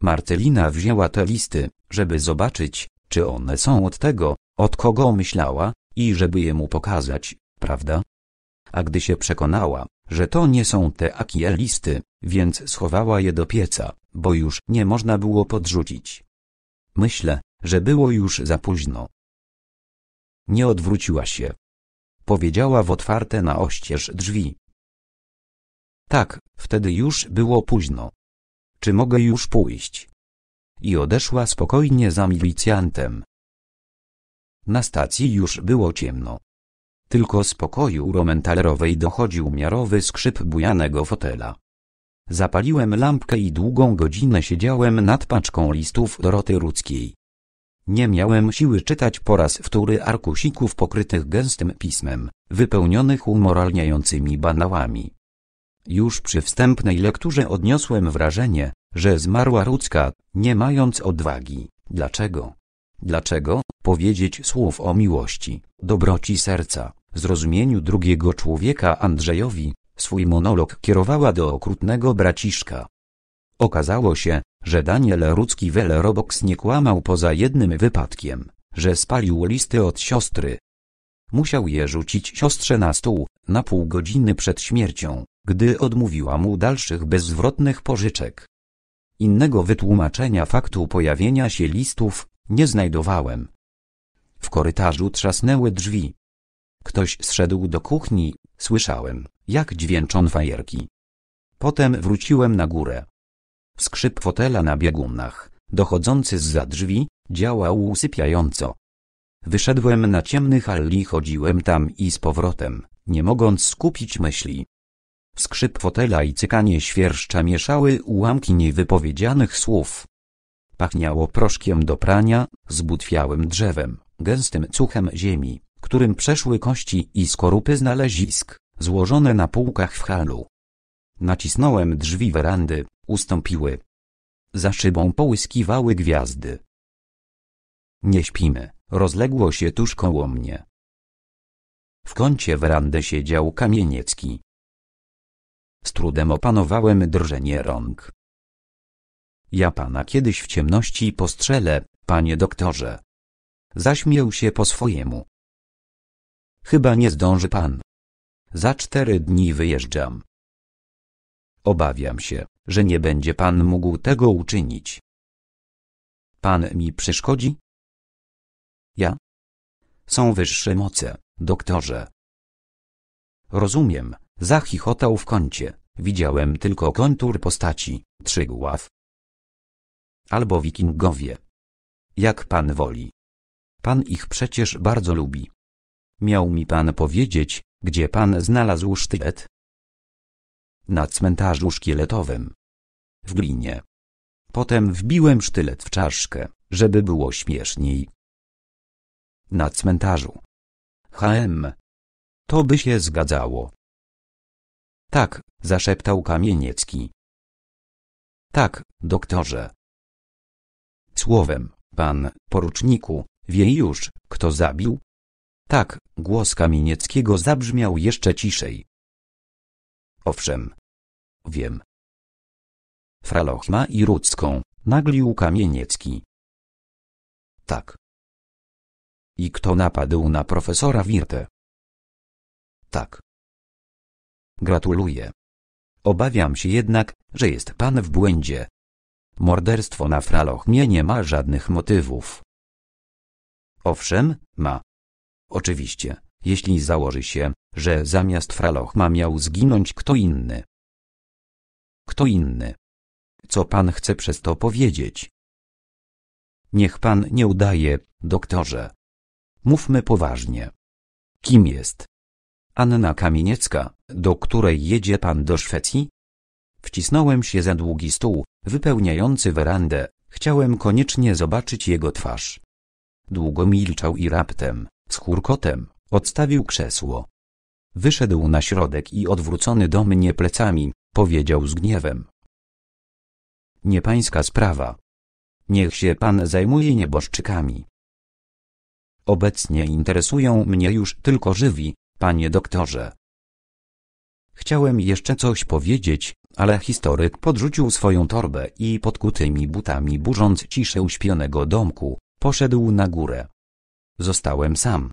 Marcelina wzięła te listy, żeby zobaczyć, czy one są od tego, od kogo myślała, i żeby je mu pokazać, prawda? A gdy się przekonała, że to nie są te akie listy, więc schowała je do pieca, bo już nie można było podrzucić. Myślę, że było już za późno. Nie odwróciła się. Powiedziała w otwarte na oścież drzwi. Tak, wtedy już było późno. Czy mogę już pójść? I odeszła spokojnie za milicjantem. Na stacji już było ciemno. Tylko z pokoju romentarowej dochodził miarowy skrzyp bujanego fotela. Zapaliłem lampkę i długą godzinę siedziałem nad paczką listów Doroty Rudzkiej. Nie miałem siły czytać po raz wtóry arkusików pokrytych gęstym pismem, wypełnionych umoralniającymi banałami. Już przy wstępnej lekturze odniosłem wrażenie, że zmarła ludzka, nie mając odwagi. Dlaczego? Dlaczego powiedzieć słów o miłości, dobroci serca, zrozumieniu drugiego człowieka Andrzejowi, swój monolog kierowała do okrutnego braciszka. Okazało się, że Daniel Rudzki Welerobox nie kłamał poza jednym wypadkiem, że spalił listy od siostry. Musiał je rzucić siostrze na stół, na pół godziny przed śmiercią gdy odmówiła mu dalszych bezzwrotnych pożyczek. Innego wytłumaczenia faktu pojawienia się listów nie znajdowałem. W korytarzu trzasnęły drzwi. Ktoś zszedł do kuchni, słyszałem, jak dźwięczą fajerki. Potem wróciłem na górę. Skrzyp fotela na biegunach, dochodzący z za drzwi, działał usypiająco. Wyszedłem na ciemny hal chodziłem tam i z powrotem, nie mogąc skupić myśli. Skrzyp fotela i cykanie świerszcza mieszały ułamki niewypowiedzianych słów. Pachniało proszkiem do prania, zbutwiałym drzewem, gęstym cuchem ziemi, którym przeszły kości i skorupy znalezisk, złożone na półkach w halu. Nacisnąłem drzwi werandy, ustąpiły. Za szybą połyskiwały gwiazdy. Nie śpimy, rozległo się tuż koło mnie. W kącie werandy siedział Kamieniecki, z trudem opanowałem drżenie rąk. Ja pana kiedyś w ciemności postrzelę, panie doktorze. Zaśmiał się po swojemu. Chyba nie zdąży pan. Za cztery dni wyjeżdżam. Obawiam się, że nie będzie pan mógł tego uczynić. Pan mi przeszkodzi? Ja? Są wyższe moce, doktorze. Rozumiem, Zachichotał w kącie, widziałem tylko kontur postaci, trzy gław. Albo wikingowie. Jak pan woli. Pan ich przecież bardzo lubi. Miał mi pan powiedzieć, gdzie pan znalazł sztylet? Na cmentarzu szkieletowym. W glinie. Potem wbiłem sztylet w czaszkę, żeby było śmieszniej. Na cmentarzu. HM. To by się zgadzało. Tak, zaszeptał Kamieniecki. Tak, doktorze. Słowem, pan, poruczniku, wie już, kto zabił? Tak, głos Kamienieckiego zabrzmiał jeszcze ciszej. Owszem. Wiem. Fralochma i Rudzką, naglił Kamieniecki. Tak. I kto napadł na profesora Wirtę? Tak. Gratuluję. Obawiam się jednak, że jest pan w błędzie. Morderstwo na Fralochnie nie ma żadnych motywów. Owszem, ma. Oczywiście, jeśli założy się, że zamiast Fralochma miał zginąć kto inny. Kto inny? Co pan chce przez to powiedzieć? Niech pan nie udaje, doktorze. Mówmy poważnie. Kim jest Anna Kamieniecka, do której jedzie pan do Szwecji? Wcisnąłem się za długi stół, wypełniający werandę, chciałem koniecznie zobaczyć jego twarz. Długo milczał i raptem, z chórkotem, odstawił krzesło. Wyszedł na środek i odwrócony do mnie plecami, powiedział z gniewem. Nie pańska sprawa. Niech się pan zajmuje nieboszczykami. Obecnie interesują mnie już tylko żywi, Panie doktorze. Chciałem jeszcze coś powiedzieć, ale historyk podrzucił swoją torbę i podkutymi butami burząc ciszę uśpionego domku, poszedł na górę. Zostałem sam.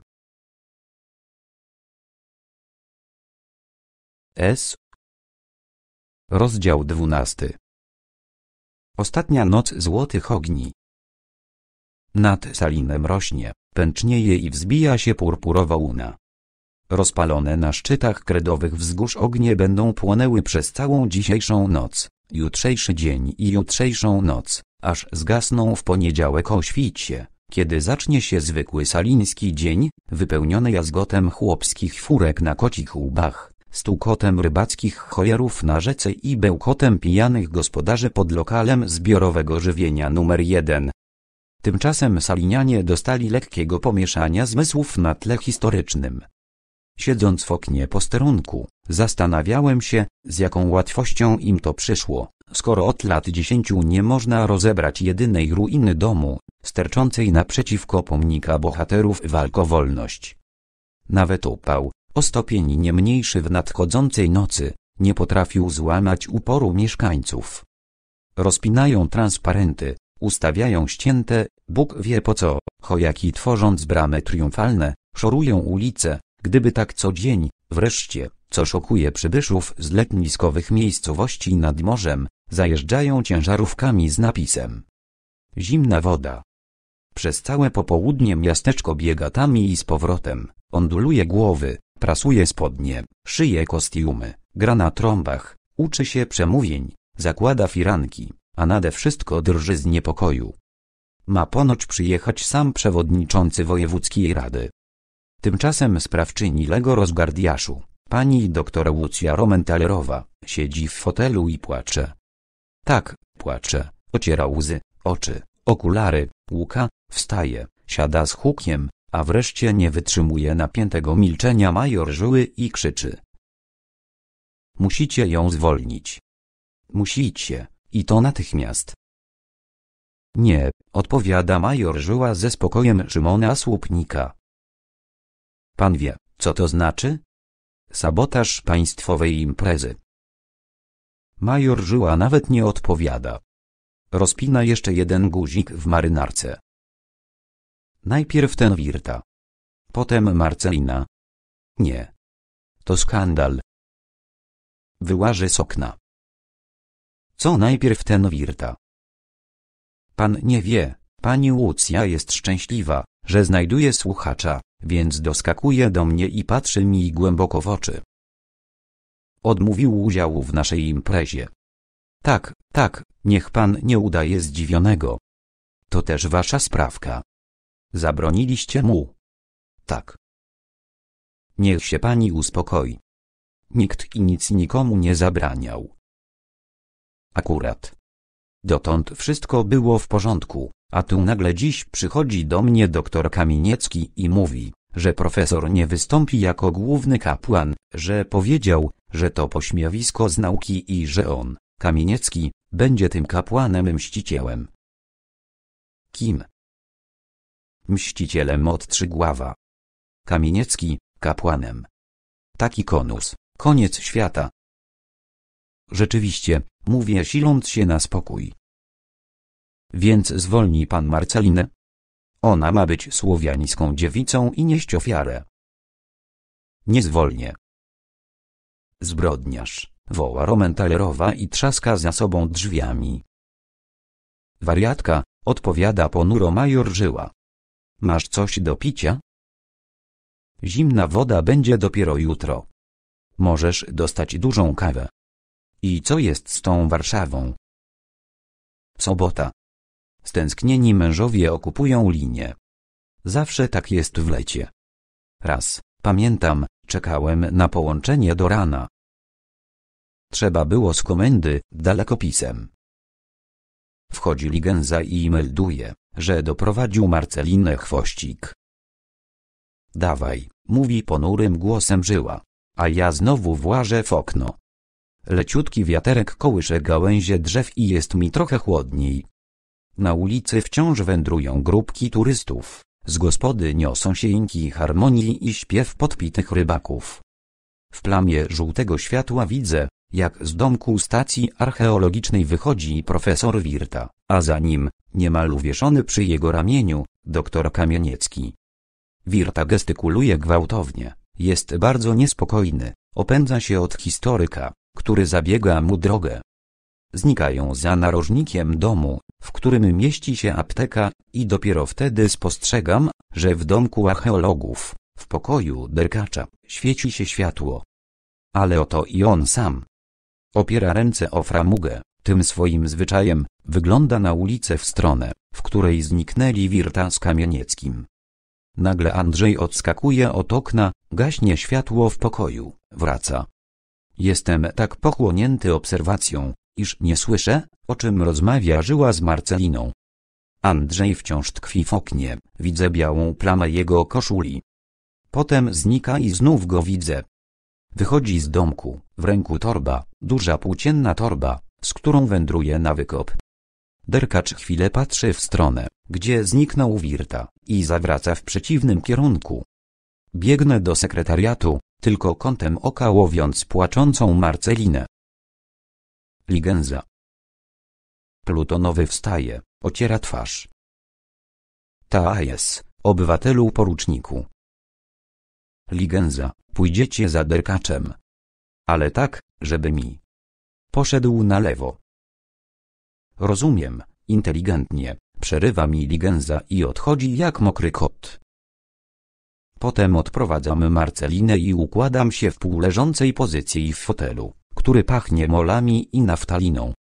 S. Rozdział dwunasty. Ostatnia noc złotych ogni. Nad Salinem rośnie, pęcznieje i wzbija się purpurowa łuna. Rozpalone na szczytach kredowych wzgórz ognie będą płonęły przez całą dzisiejszą noc, jutrzejszy dzień i jutrzejszą noc, aż zgasną w poniedziałek o świcie, kiedy zacznie się zwykły saliński dzień, wypełniony jazgotem chłopskich furek na kocich łbach, stukotem rybackich chojarów na rzece i bełkotem pijanych gospodarzy pod lokalem zbiorowego żywienia numer jeden. Tymczasem salinianie dostali lekkiego pomieszania zmysłów na tle historycznym. Siedząc w oknie posterunku, zastanawiałem się, z jaką łatwością im to przyszło, skoro od lat dziesięciu nie można rozebrać jedynej ruiny domu, sterczącej naprzeciwko pomnika bohaterów walk o wolność. Nawet upał, o stopień nie mniejszy w nadchodzącej nocy, nie potrafił złamać uporu mieszkańców. Rozpinają transparenty, ustawiają ścięte, Bóg wie po co, chojaki tworząc bramy triumfalne, szorują ulice, Gdyby tak co dzień, wreszcie, co szokuje przybyszów z letniskowych miejscowości nad morzem, zajeżdżają ciężarówkami z napisem. Zimna woda. Przez całe popołudnie miasteczko biega tam i z powrotem, onduluje głowy, prasuje spodnie, szyje kostiumy, gra na trąbach, uczy się przemówień, zakłada firanki, a nade wszystko drży z niepokoju. Ma ponoć przyjechać sam przewodniczący wojewódzkiej rady, Tymczasem sprawczyni Lego Rozgardiaszu, pani doktor Łucja Romentalerowa, siedzi w fotelu i płacze. Tak, płacze, ociera łzy, oczy, okulary, łuka, wstaje, siada z hukiem, a wreszcie nie wytrzymuje napiętego milczenia major żyły i krzyczy. Musicie ją zwolnić. Musicie, i to natychmiast. Nie, odpowiada major Żyła ze spokojem Szymona Słupnika. Pan wie, co to znaczy? Sabotaż państwowej imprezy. Major Żyła nawet nie odpowiada. Rozpina jeszcze jeden guzik w marynarce. Najpierw ten Wirta. Potem Marcelina. Nie. To skandal. Wyłaży z okna. Co najpierw ten Wirta? Pan nie wie, pani Łucja jest szczęśliwa, że znajduje słuchacza więc doskakuje do mnie i patrzy mi głęboko w oczy. Odmówił udziału w naszej imprezie. Tak, tak, niech pan nie udaje zdziwionego. To też wasza sprawka. Zabroniliście mu. Tak. Niech się pani uspokoi. Nikt i nic nikomu nie zabraniał. Akurat. Dotąd wszystko było w porządku. A tu nagle dziś przychodzi do mnie doktor Kamieniecki i mówi, że profesor nie wystąpi jako główny kapłan, że powiedział, że to pośmiewisko z nauki i że on, Kamieniecki, będzie tym kapłanem mścicielem. Kim? Mścicielem od Trzygława. Kamieniecki, kapłanem. Taki konus, koniec świata. Rzeczywiście, mówię siląc się na spokój więc zwolni pan Marcelinę. Ona ma być słowiańską dziewicą i nieść ofiarę. Nie zwolnię. Zbrodniarz, woła Romentalerowa i trzaska za sobą drzwiami. Wariatka, odpowiada ponuro major Żyła. Masz coś do picia? Zimna woda będzie dopiero jutro. Możesz dostać dużą kawę. I co jest z tą Warszawą? Sobota, Stęsknieni mężowie okupują linię. Zawsze tak jest w lecie. Raz, pamiętam, czekałem na połączenie do rana. Trzeba było z komendy, dalekopisem. Wchodzi Ligenza i melduje, że doprowadził Marcelinę Chwościk. Dawaj, mówi ponurym głosem żyła, a ja znowu włażę w okno. Leciutki wiaterek kołysze gałęzie drzew i jest mi trochę chłodniej. Na ulicy wciąż wędrują grupki turystów, z gospody niosą sieńki harmonii i śpiew podpitych rybaków. W plamie żółtego światła widzę, jak z domku stacji archeologicznej wychodzi profesor Wirta, a za nim, niemal uwieszony przy jego ramieniu, doktor Kamieniecki. Wirta gestykuluje gwałtownie, jest bardzo niespokojny, opędza się od historyka, który zabiega mu drogę. Znikają za narożnikiem domu, w którym mieści się apteka, i dopiero wtedy spostrzegam, że w domku archeologów, w pokoju derkacza, świeci się światło. Ale oto i on sam. Opiera ręce o framugę, tym swoim zwyczajem, wygląda na ulicę w stronę, w której zniknęli Wirta z Kamienieckim. Nagle Andrzej odskakuje od okna, gaśnie światło w pokoju, wraca. Jestem tak pochłonięty obserwacją, iż nie słyszę, o czym rozmawia żyła z Marceliną. Andrzej wciąż tkwi w oknie, widzę białą plamę jego koszuli. Potem znika i znów go widzę. Wychodzi z domku, w ręku torba, duża płócienna torba, z którą wędruje na wykop. Derkacz chwilę patrzy w stronę, gdzie zniknął Wirta, i zawraca w przeciwnym kierunku. Biegnę do sekretariatu, tylko kątem oka łowiąc płaczącą Marcelinę. Ligenza. Plutonowy wstaje, ociera twarz. Ta jest, obywatelu poruczniku. Ligenza, pójdziecie za derkaczem. Ale tak, żeby mi. Poszedł na lewo. Rozumiem, inteligentnie, przerywa mi Ligenza i odchodzi jak mokry kot. Potem odprowadzam Marcelinę i układam się w półleżącej pozycji w fotelu który pachnie molami i naftaliną.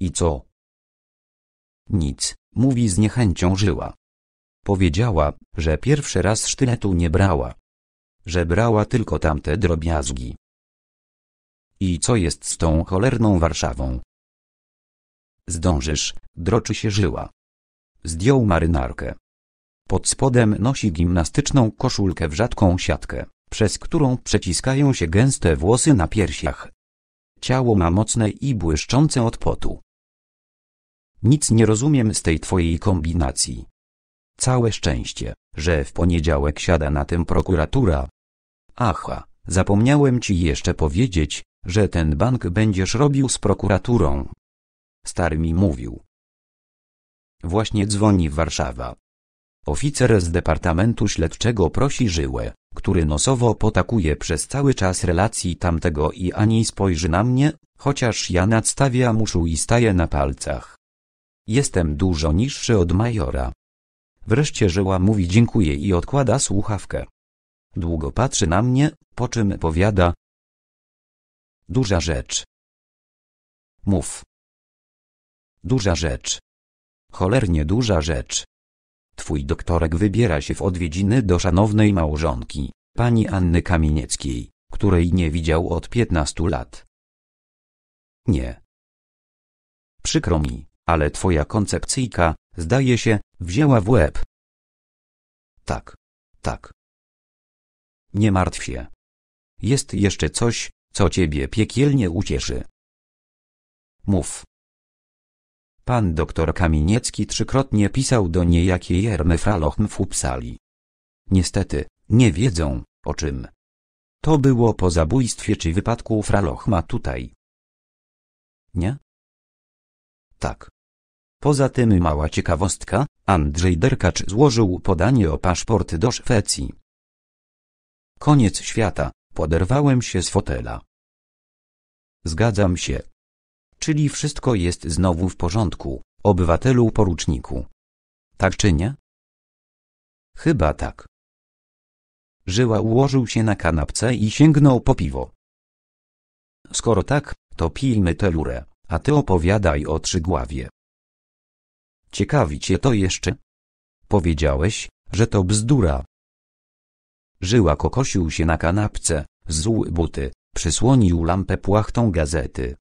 I co? Nic, mówi z niechęcią żyła. Powiedziała, że pierwszy raz sztyletu nie brała. Że brała tylko tamte drobiazgi. I co jest z tą cholerną Warszawą? Zdążysz, droczy się żyła. Zdjął marynarkę. Pod spodem nosi gimnastyczną koszulkę w rzadką siatkę przez którą przeciskają się gęste włosy na piersiach. Ciało ma mocne i błyszczące od potu. Nic nie rozumiem z tej twojej kombinacji. Całe szczęście, że w poniedziałek siada na tym prokuratura. Aha, zapomniałem ci jeszcze powiedzieć, że ten bank będziesz robił z prokuraturą. Stary mi mówił. Właśnie dzwoni Warszawa. Oficer z Departamentu Śledczego prosi Żyłę, który nosowo potakuje przez cały czas relacji tamtego i ani spojrzy na mnie, chociaż ja nadstawia muszu i staję na palcach. Jestem dużo niższy od majora. Wreszcie żyła mówi dziękuję i odkłada słuchawkę. Długo patrzy na mnie, po czym powiada. Duża rzecz. Mów. Duża rzecz. Cholernie duża rzecz. Twój doktorek wybiera się w odwiedziny do szanownej małżonki, pani Anny Kamienieckiej, której nie widział od piętnastu lat. Nie. Przykro mi, ale twoja koncepcyjka, zdaje się, wzięła w łeb. Tak. Tak. Nie martw się. Jest jeszcze coś, co ciebie piekielnie ucieszy. Mów. Pan doktor Kamieniecki trzykrotnie pisał do niejakiej Jermy Fralochm w Upsali. Niestety, nie wiedzą, o czym. To było po zabójstwie czy wypadku Fralochma tutaj. Nie? Tak. Poza tym mała ciekawostka, Andrzej Derkacz złożył podanie o paszport do Szwecji. Koniec świata, poderwałem się z fotela. Zgadzam się czyli wszystko jest znowu w porządku, obywatelu poruczniku. Tak czy nie? Chyba tak. Żyła ułożył się na kanapce i sięgnął po piwo. Skoro tak, to pijmy telurę, a ty opowiadaj o trzygławie. Ciekawi cię to jeszcze? Powiedziałeś, że to bzdura. Żyła kokosił się na kanapce, złł buty, przysłonił lampę płachtą gazety.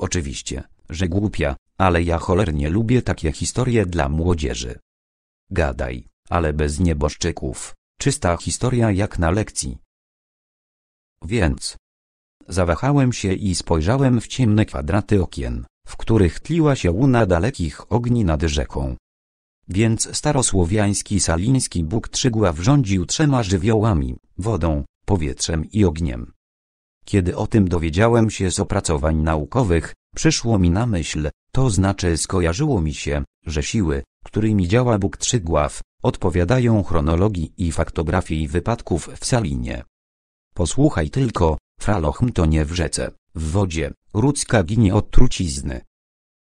Oczywiście, że głupia, ale ja cholernie lubię takie historie dla młodzieży. Gadaj, ale bez nieboszczyków. Czysta historia jak na lekcji. Więc. Zawahałem się i spojrzałem w ciemne kwadraty okien, w których tliła się łuna dalekich ogni nad rzeką. Więc starosłowiański saliński Bóg Trzygław rządził trzema żywiołami, wodą, powietrzem i ogniem. Kiedy o tym dowiedziałem się z opracowań naukowych, przyszło mi na myśl, to znaczy skojarzyło mi się, że siły, którymi działa Bóg Trzygław, odpowiadają chronologii i faktografii wypadków w Salinie. Posłuchaj tylko, Fralochm to nie w rzece, w wodzie, ludzka ginie od trucizny.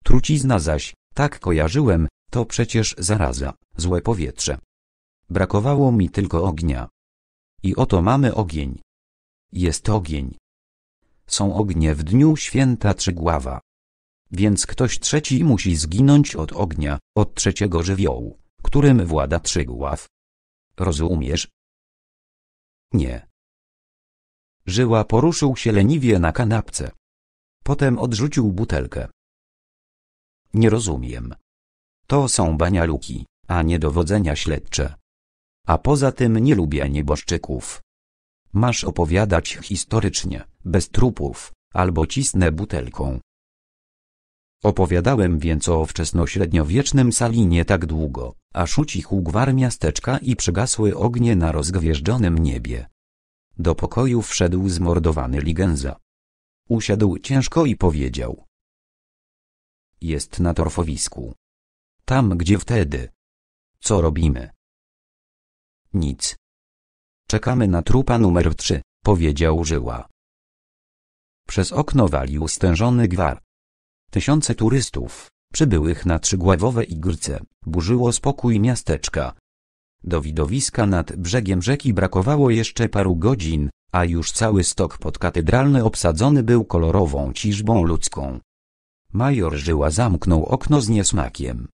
Trucizna zaś, tak kojarzyłem, to przecież zaraza, złe powietrze. Brakowało mi tylko ognia. I oto mamy ogień. Jest ogień, są ognie w dniu święta Trzygława. Więc ktoś trzeci musi zginąć od ognia, od trzeciego żywiołu, którym włada Trzygław. Rozumiesz? Nie. Żyła poruszył się leniwie na kanapce. Potem odrzucił butelkę. Nie rozumiem. To są banialuki, a nie dowodzenia śledcze. A poza tym nie lubię nieboszczyków. Masz opowiadać historycznie, bez trupów, albo cisnę butelką. Opowiadałem więc o wczesnośredniowiecznym Salinie tak długo, aż ucichł gwar miasteczka i przygasły ognie na rozgwieżdżonym niebie. Do pokoju wszedł zmordowany Ligenza. Usiadł ciężko i powiedział. Jest na torfowisku. Tam gdzie wtedy. Co robimy? Nic. Czekamy na trupa numer 3, powiedział Żyła. Przez okno walił stężony gwar. Tysiące turystów, przybyłych na trzygławowe igrce, burzyło spokój miasteczka. Do widowiska nad brzegiem rzeki brakowało jeszcze paru godzin, a już cały stok podkatedralny obsadzony był kolorową ciżbą ludzką. Major Żyła zamknął okno z niesmakiem.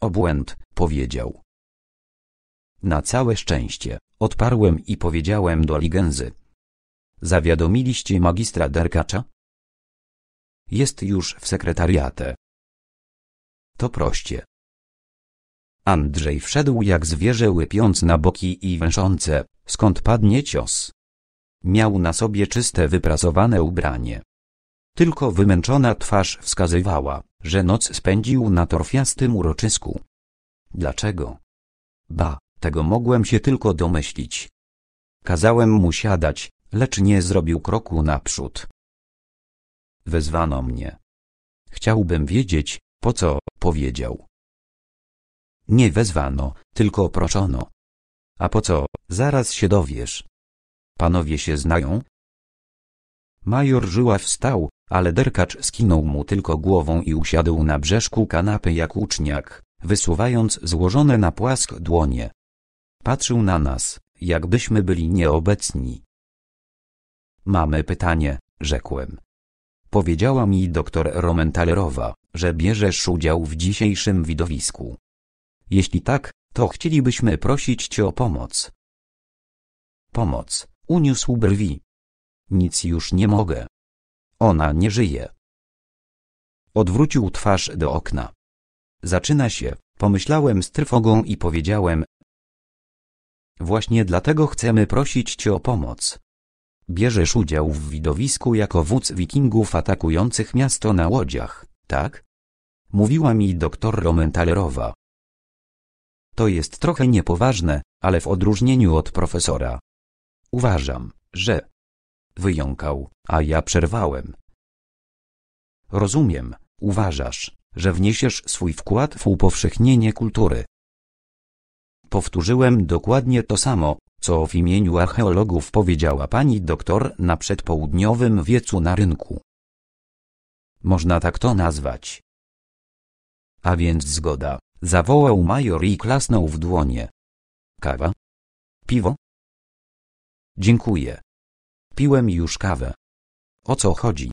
Obłęd, powiedział. Na całe szczęście, odparłem i powiedziałem do Ligenzy. Zawiadomiliście magistra Derkacza? Jest już w sekretariatę. To proście. Andrzej wszedł jak zwierzę łypiąc na boki i węszące, skąd padnie cios. Miał na sobie czyste wyprasowane ubranie. Tylko wymęczona twarz wskazywała, że noc spędził na torfiastym uroczysku. Dlaczego? Ba, tego mogłem się tylko domyślić. Kazałem mu siadać, lecz nie zrobił kroku naprzód. Wezwano mnie. Chciałbym wiedzieć, po co powiedział. Nie wezwano, tylko proszono. A po co, zaraz się dowiesz. Panowie się znają? Major Żyła wstał, ale derkacz skinął mu tylko głową i usiadł na brzeszku kanapy jak uczniak, wysuwając złożone na płask dłonie. Patrzył na nas, jakbyśmy byli nieobecni. Mamy pytanie, rzekłem. Powiedziała mi doktor Romentalerowa, że bierzesz udział w dzisiejszym widowisku. Jeśli tak, to chcielibyśmy prosić cię o pomoc. Pomoc, uniósł brwi. Nic już nie mogę. Ona nie żyje. Odwrócił twarz do okna. Zaczyna się, pomyślałem z trwogą i powiedziałem, Właśnie dlatego chcemy prosić Cię o pomoc. Bierzesz udział w widowisku jako wódz wikingów atakujących miasto na łodziach, tak? Mówiła mi doktor Romentalerowa. To jest trochę niepoważne, ale w odróżnieniu od profesora. Uważam, że... Wyjąkał, a ja przerwałem. Rozumiem, uważasz, że wniesiesz swój wkład w upowszechnienie kultury. Powtórzyłem dokładnie to samo, co w imieniu archeologów powiedziała pani doktor na przedpołudniowym wiecu na rynku. Można tak to nazwać. A więc zgoda, zawołał major i klasnął w dłonie. Kawa? Piwo? Dziękuję. Piłem już kawę. O co chodzi?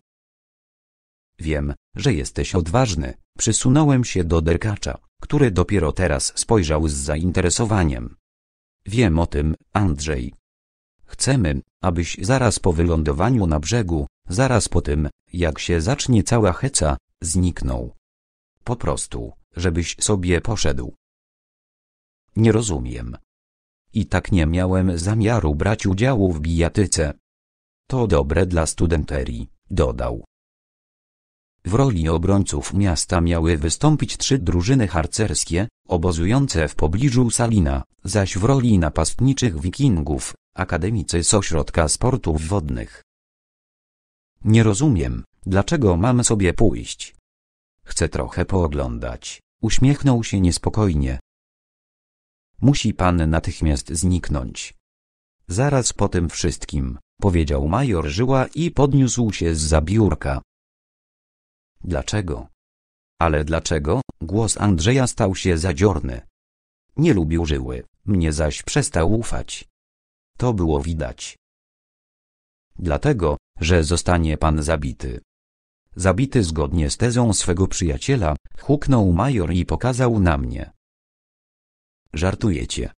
Wiem, że jesteś odważny, przysunąłem się do derkacza który dopiero teraz spojrzał z zainteresowaniem. Wiem o tym, Andrzej. Chcemy, abyś zaraz po wylądowaniu na brzegu, zaraz po tym, jak się zacznie cała heca, zniknął. Po prostu, żebyś sobie poszedł. Nie rozumiem. I tak nie miałem zamiaru brać udziału w bijatyce. To dobre dla studenterii, dodał. W roli obrońców miasta miały wystąpić trzy drużyny harcerskie, obozujące w pobliżu Salina, zaś w roli napastniczych wikingów, akademicy z ośrodka sportów wodnych. Nie rozumiem, dlaczego mam sobie pójść. Chcę trochę pooglądać, uśmiechnął się niespokojnie. Musi pan natychmiast zniknąć. Zaraz po tym wszystkim, powiedział major Żyła i podniósł się z biurka. Dlaczego? Ale dlaczego? Głos Andrzeja stał się zadziorny. Nie lubił żyły, mnie zaś przestał ufać. To było widać. Dlatego, że zostanie pan zabity. Zabity zgodnie z tezą swego przyjaciela, huknął major i pokazał na mnie. Żartujecie.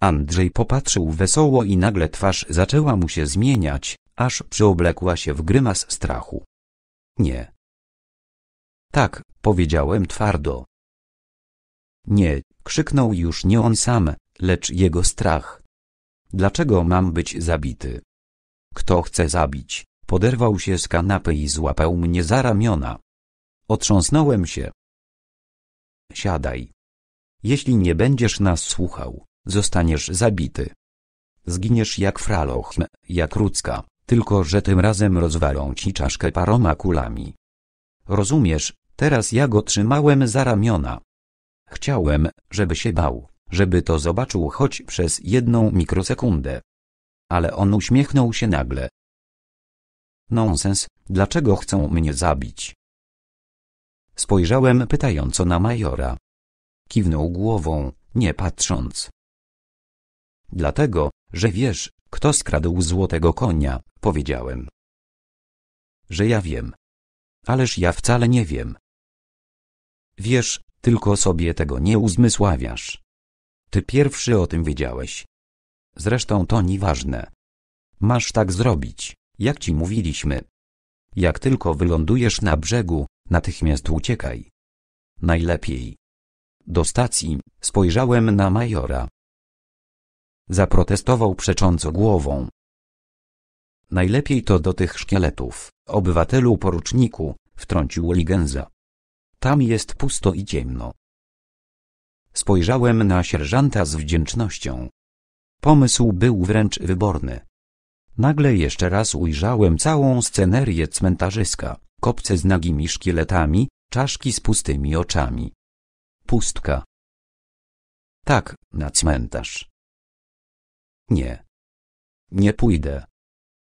Andrzej popatrzył wesoło i nagle twarz zaczęła mu się zmieniać, aż przyoblekła się w grymas strachu. Nie, tak, powiedziałem twardo. Nie, krzyknął już nie on sam, lecz jego strach. Dlaczego mam być zabity? Kto chce zabić? Poderwał się z kanapy i złapał mnie za ramiona. Otrząsnąłem się. Siadaj. Jeśli nie będziesz nas słuchał, zostaniesz zabity. Zginiesz jak Fraloch, jak Rudzka, tylko że tym razem rozwalą ci czaszkę paroma kulami. Rozumiesz, Teraz ja go trzymałem za ramiona. Chciałem, żeby się bał, żeby to zobaczył choć przez jedną mikrosekundę. Ale on uśmiechnął się nagle. Nonsens, dlaczego chcą mnie zabić? Spojrzałem pytająco na majora. Kiwnął głową, nie patrząc. Dlatego, że wiesz, kto skradł złotego konia, powiedziałem. Że ja wiem. Ależ ja wcale nie wiem. Wiesz, tylko sobie tego nie uzmysławiasz. Ty pierwszy o tym wiedziałeś. Zresztą to nieważne. Masz tak zrobić, jak ci mówiliśmy. Jak tylko wylądujesz na brzegu, natychmiast uciekaj. Najlepiej. Do stacji spojrzałem na majora. Zaprotestował przecząco głową. Najlepiej to do tych szkieletów, obywatelu poruczniku, wtrącił Ligenza. Tam jest pusto i ciemno. Spojrzałem na sierżanta z wdzięcznością. Pomysł był wręcz wyborny. Nagle jeszcze raz ujrzałem całą scenerię cmentarzyska, kopce z nagimi szkieletami, czaszki z pustymi oczami. Pustka. Tak, na cmentarz. Nie. Nie pójdę.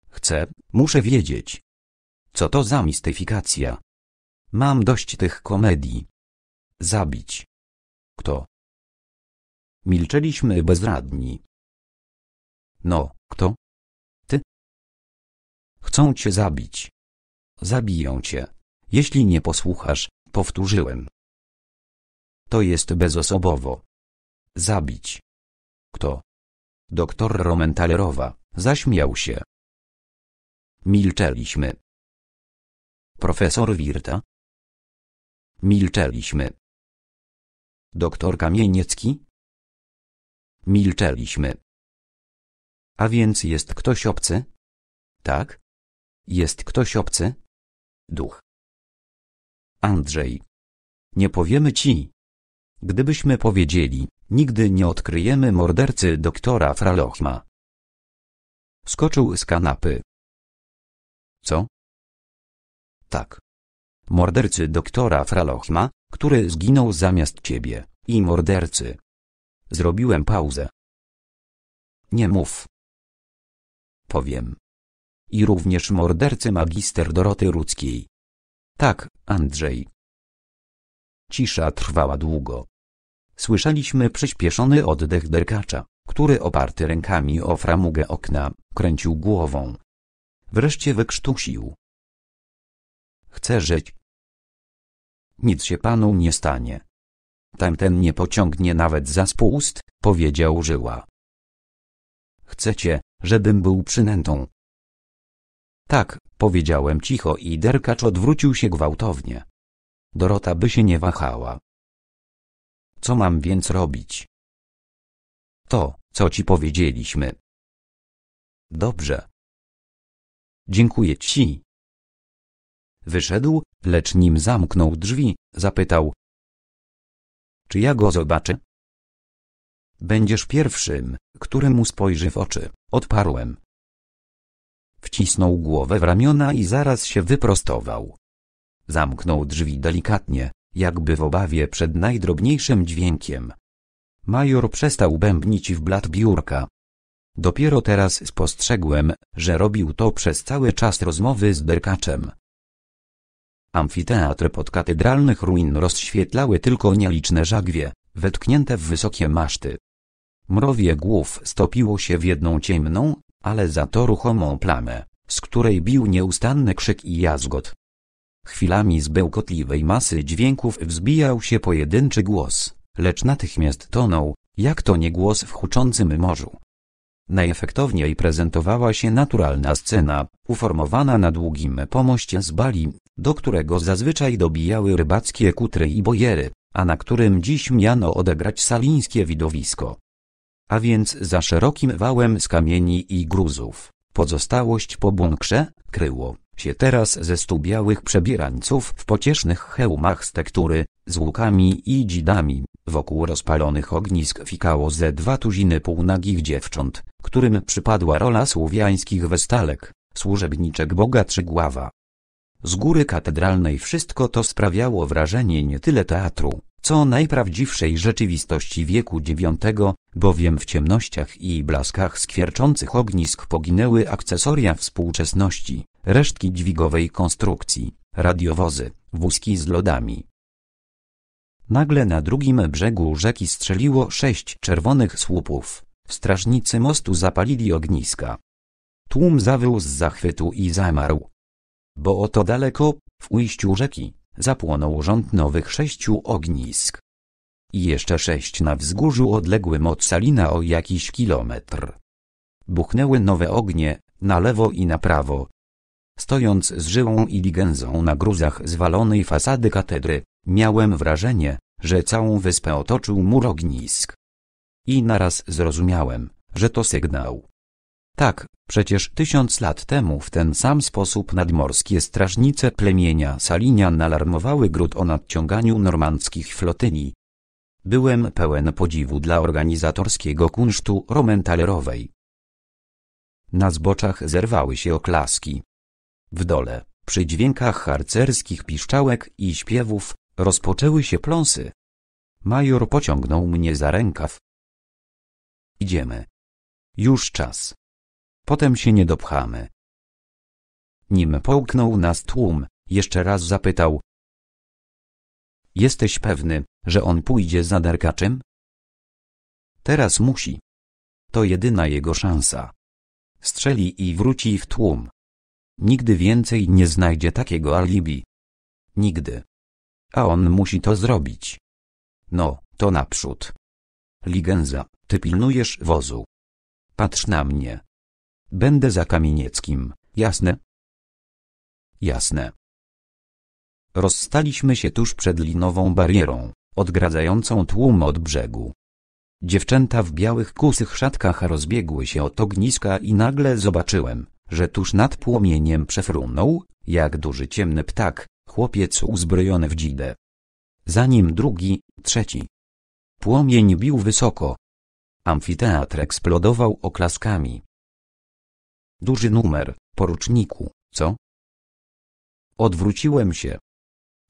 Chcę, muszę wiedzieć. Co to za mistyfikacja? Mam dość tych komedii. Zabić. Kto? Milczeliśmy bezradni. No, kto? Ty? Chcą cię zabić. Zabiją cię. Jeśli nie posłuchasz, powtórzyłem. To jest bezosobowo. Zabić. Kto? Doktor Romentalerowa, zaśmiał się. Milczeliśmy. Profesor Wirta, Milczeliśmy. Doktor Kamieniecki? Milczeliśmy. A więc jest ktoś obcy? Tak. Jest ktoś obcy? Duch. Andrzej. Nie powiemy ci. Gdybyśmy powiedzieli, nigdy nie odkryjemy mordercy doktora Fralochma. Skoczył z kanapy. Co? Tak mordercy doktora Fralochma, który zginął zamiast ciebie, i mordercy. Zrobiłem pauzę. Nie mów. Powiem. I również mordercy magister Doroty Rudzkiej. Tak, Andrzej. Cisza trwała długo. Słyszeliśmy przyspieszony oddech derkacza, który oparty rękami o framugę okna, kręcił głową. Wreszcie wykrztusił. Chcę żyć. Nic się panu nie stanie. Tamten nie pociągnie nawet za spust, powiedział Żyła. Chcecie, żebym był przynętą? Tak, powiedziałem cicho i derkacz odwrócił się gwałtownie. Dorota by się nie wahała. Co mam więc robić? To, co ci powiedzieliśmy. Dobrze. Dziękuję ci, Wyszedł, lecz nim zamknął drzwi, zapytał. Czy ja go zobaczę? Będziesz pierwszym, któremu spojrzy w oczy, odparłem. Wcisnął głowę w ramiona i zaraz się wyprostował. Zamknął drzwi delikatnie, jakby w obawie przed najdrobniejszym dźwiękiem. Major przestał bębnić w blat biurka. Dopiero teraz spostrzegłem, że robił to przez cały czas rozmowy z Derkaczem. Amfiteatr pod katedralnych ruin rozświetlały tylko nieliczne żagwie, wetknięte w wysokie maszty. Mrowie głów stopiło się w jedną ciemną, ale za to ruchomą plamę, z której bił nieustanny krzyk i jazgot. Chwilami z bełkotliwej masy dźwięków wzbijał się pojedynczy głos, lecz natychmiast tonął, jak to nie głos w huczącym morzu. Najefektowniej prezentowała się naturalna scena, uformowana na długim pomoście z bali, do którego zazwyczaj dobijały rybackie kutry i bojery, a na którym dziś miano odegrać salińskie widowisko. A więc za szerokim wałem z kamieni i gruzów, pozostałość po bunkrze, kryło się teraz ze stubiałych przebierańców w pociesznych hełmach z tektury, z łukami i dzidami, wokół rozpalonych ognisk fikało ze dwa tuziny półnagich dziewcząt, którym przypadła rola słowiańskich westalek, służebniczek boga Trzygława. Z góry katedralnej wszystko to sprawiało wrażenie nie tyle teatru, co najprawdziwszej rzeczywistości wieku IX, bowiem w ciemnościach i blaskach skwierczących ognisk poginęły akcesoria współczesności, resztki dźwigowej konstrukcji, radiowozy, wózki z lodami. Nagle na drugim brzegu rzeki strzeliło sześć czerwonych słupów. Strażnicy mostu zapalili ogniska. Tłum zawył z zachwytu i zamarł, bo oto daleko, w ujściu rzeki, zapłonął rząd nowych sześciu ognisk. I jeszcze sześć na wzgórzu odległym od Salina o jakiś kilometr. Buchnęły nowe ognie, na lewo i na prawo. Stojąc z żyłą i ligenzą na gruzach zwalonej fasady katedry, miałem wrażenie, że całą wyspę otoczył mur ognisk. I naraz zrozumiałem, że to sygnał. Tak, przecież tysiąc lat temu w ten sam sposób nadmorskie strażnice plemienia Salinian alarmowały gród o nadciąganiu normandzkich flotyni. Byłem pełen podziwu dla organizatorskiego kunsztu romantalerowej. Na zboczach zerwały się oklaski. W dole, przy dźwiękach harcerskich piszczałek i śpiewów, rozpoczęły się pląsy. Major pociągnął mnie za rękaw. Idziemy. Już czas. Potem się nie dopchamy. Nim połknął nas tłum, jeszcze raz zapytał. Jesteś pewny, że on pójdzie za derkaczem? Teraz musi. To jedyna jego szansa. Strzeli i wróci w tłum. Nigdy więcej nie znajdzie takiego alibi. Nigdy. A on musi to zrobić. No, to naprzód. Ligenza, ty pilnujesz wozu. Patrz na mnie. Będę za Kamienieckim, jasne? Jasne. Rozstaliśmy się tuż przed linową barierą, odgradzającą tłum od brzegu. Dziewczęta w białych kusych szatkach rozbiegły się od ogniska i nagle zobaczyłem, że tuż nad płomieniem przefrunął, jak duży ciemny ptak, chłopiec uzbrojony w dzidę. Za nim drugi, trzeci. Płomień bił wysoko. Amfiteatr eksplodował oklaskami. Duży numer, poruczniku, co? Odwróciłem się.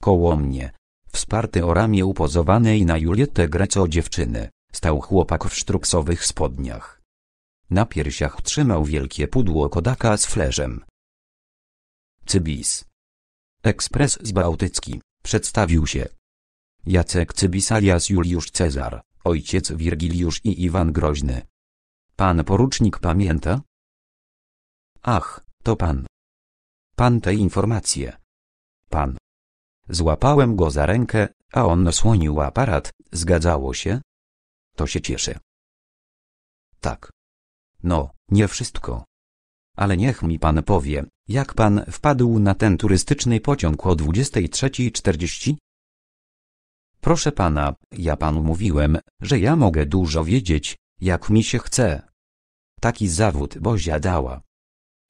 Koło mnie, wsparty o ramię upozowanej na Julietę Greco dziewczyny, stał chłopak w sztruksowych spodniach. Na piersiach trzymał wielkie pudło Kodaka z fleżem. Cybis. Ekspres z Bałtycki, przedstawił się. Jacek Cybis alias Juliusz Cezar, ojciec Wirgiliusz i Iwan Groźny. Pan porucznik pamięta? Ach, to pan. Pan te informacje. Pan. Złapałem go za rękę, a on słonił aparat, zgadzało się? To się cieszę. Tak. No, nie wszystko. Ale niech mi pan powie, jak pan wpadł na ten turystyczny pociąg o 23.40? Proszę pana, ja panu mówiłem, że ja mogę dużo wiedzieć, jak mi się chce. Taki zawód Bozia dała.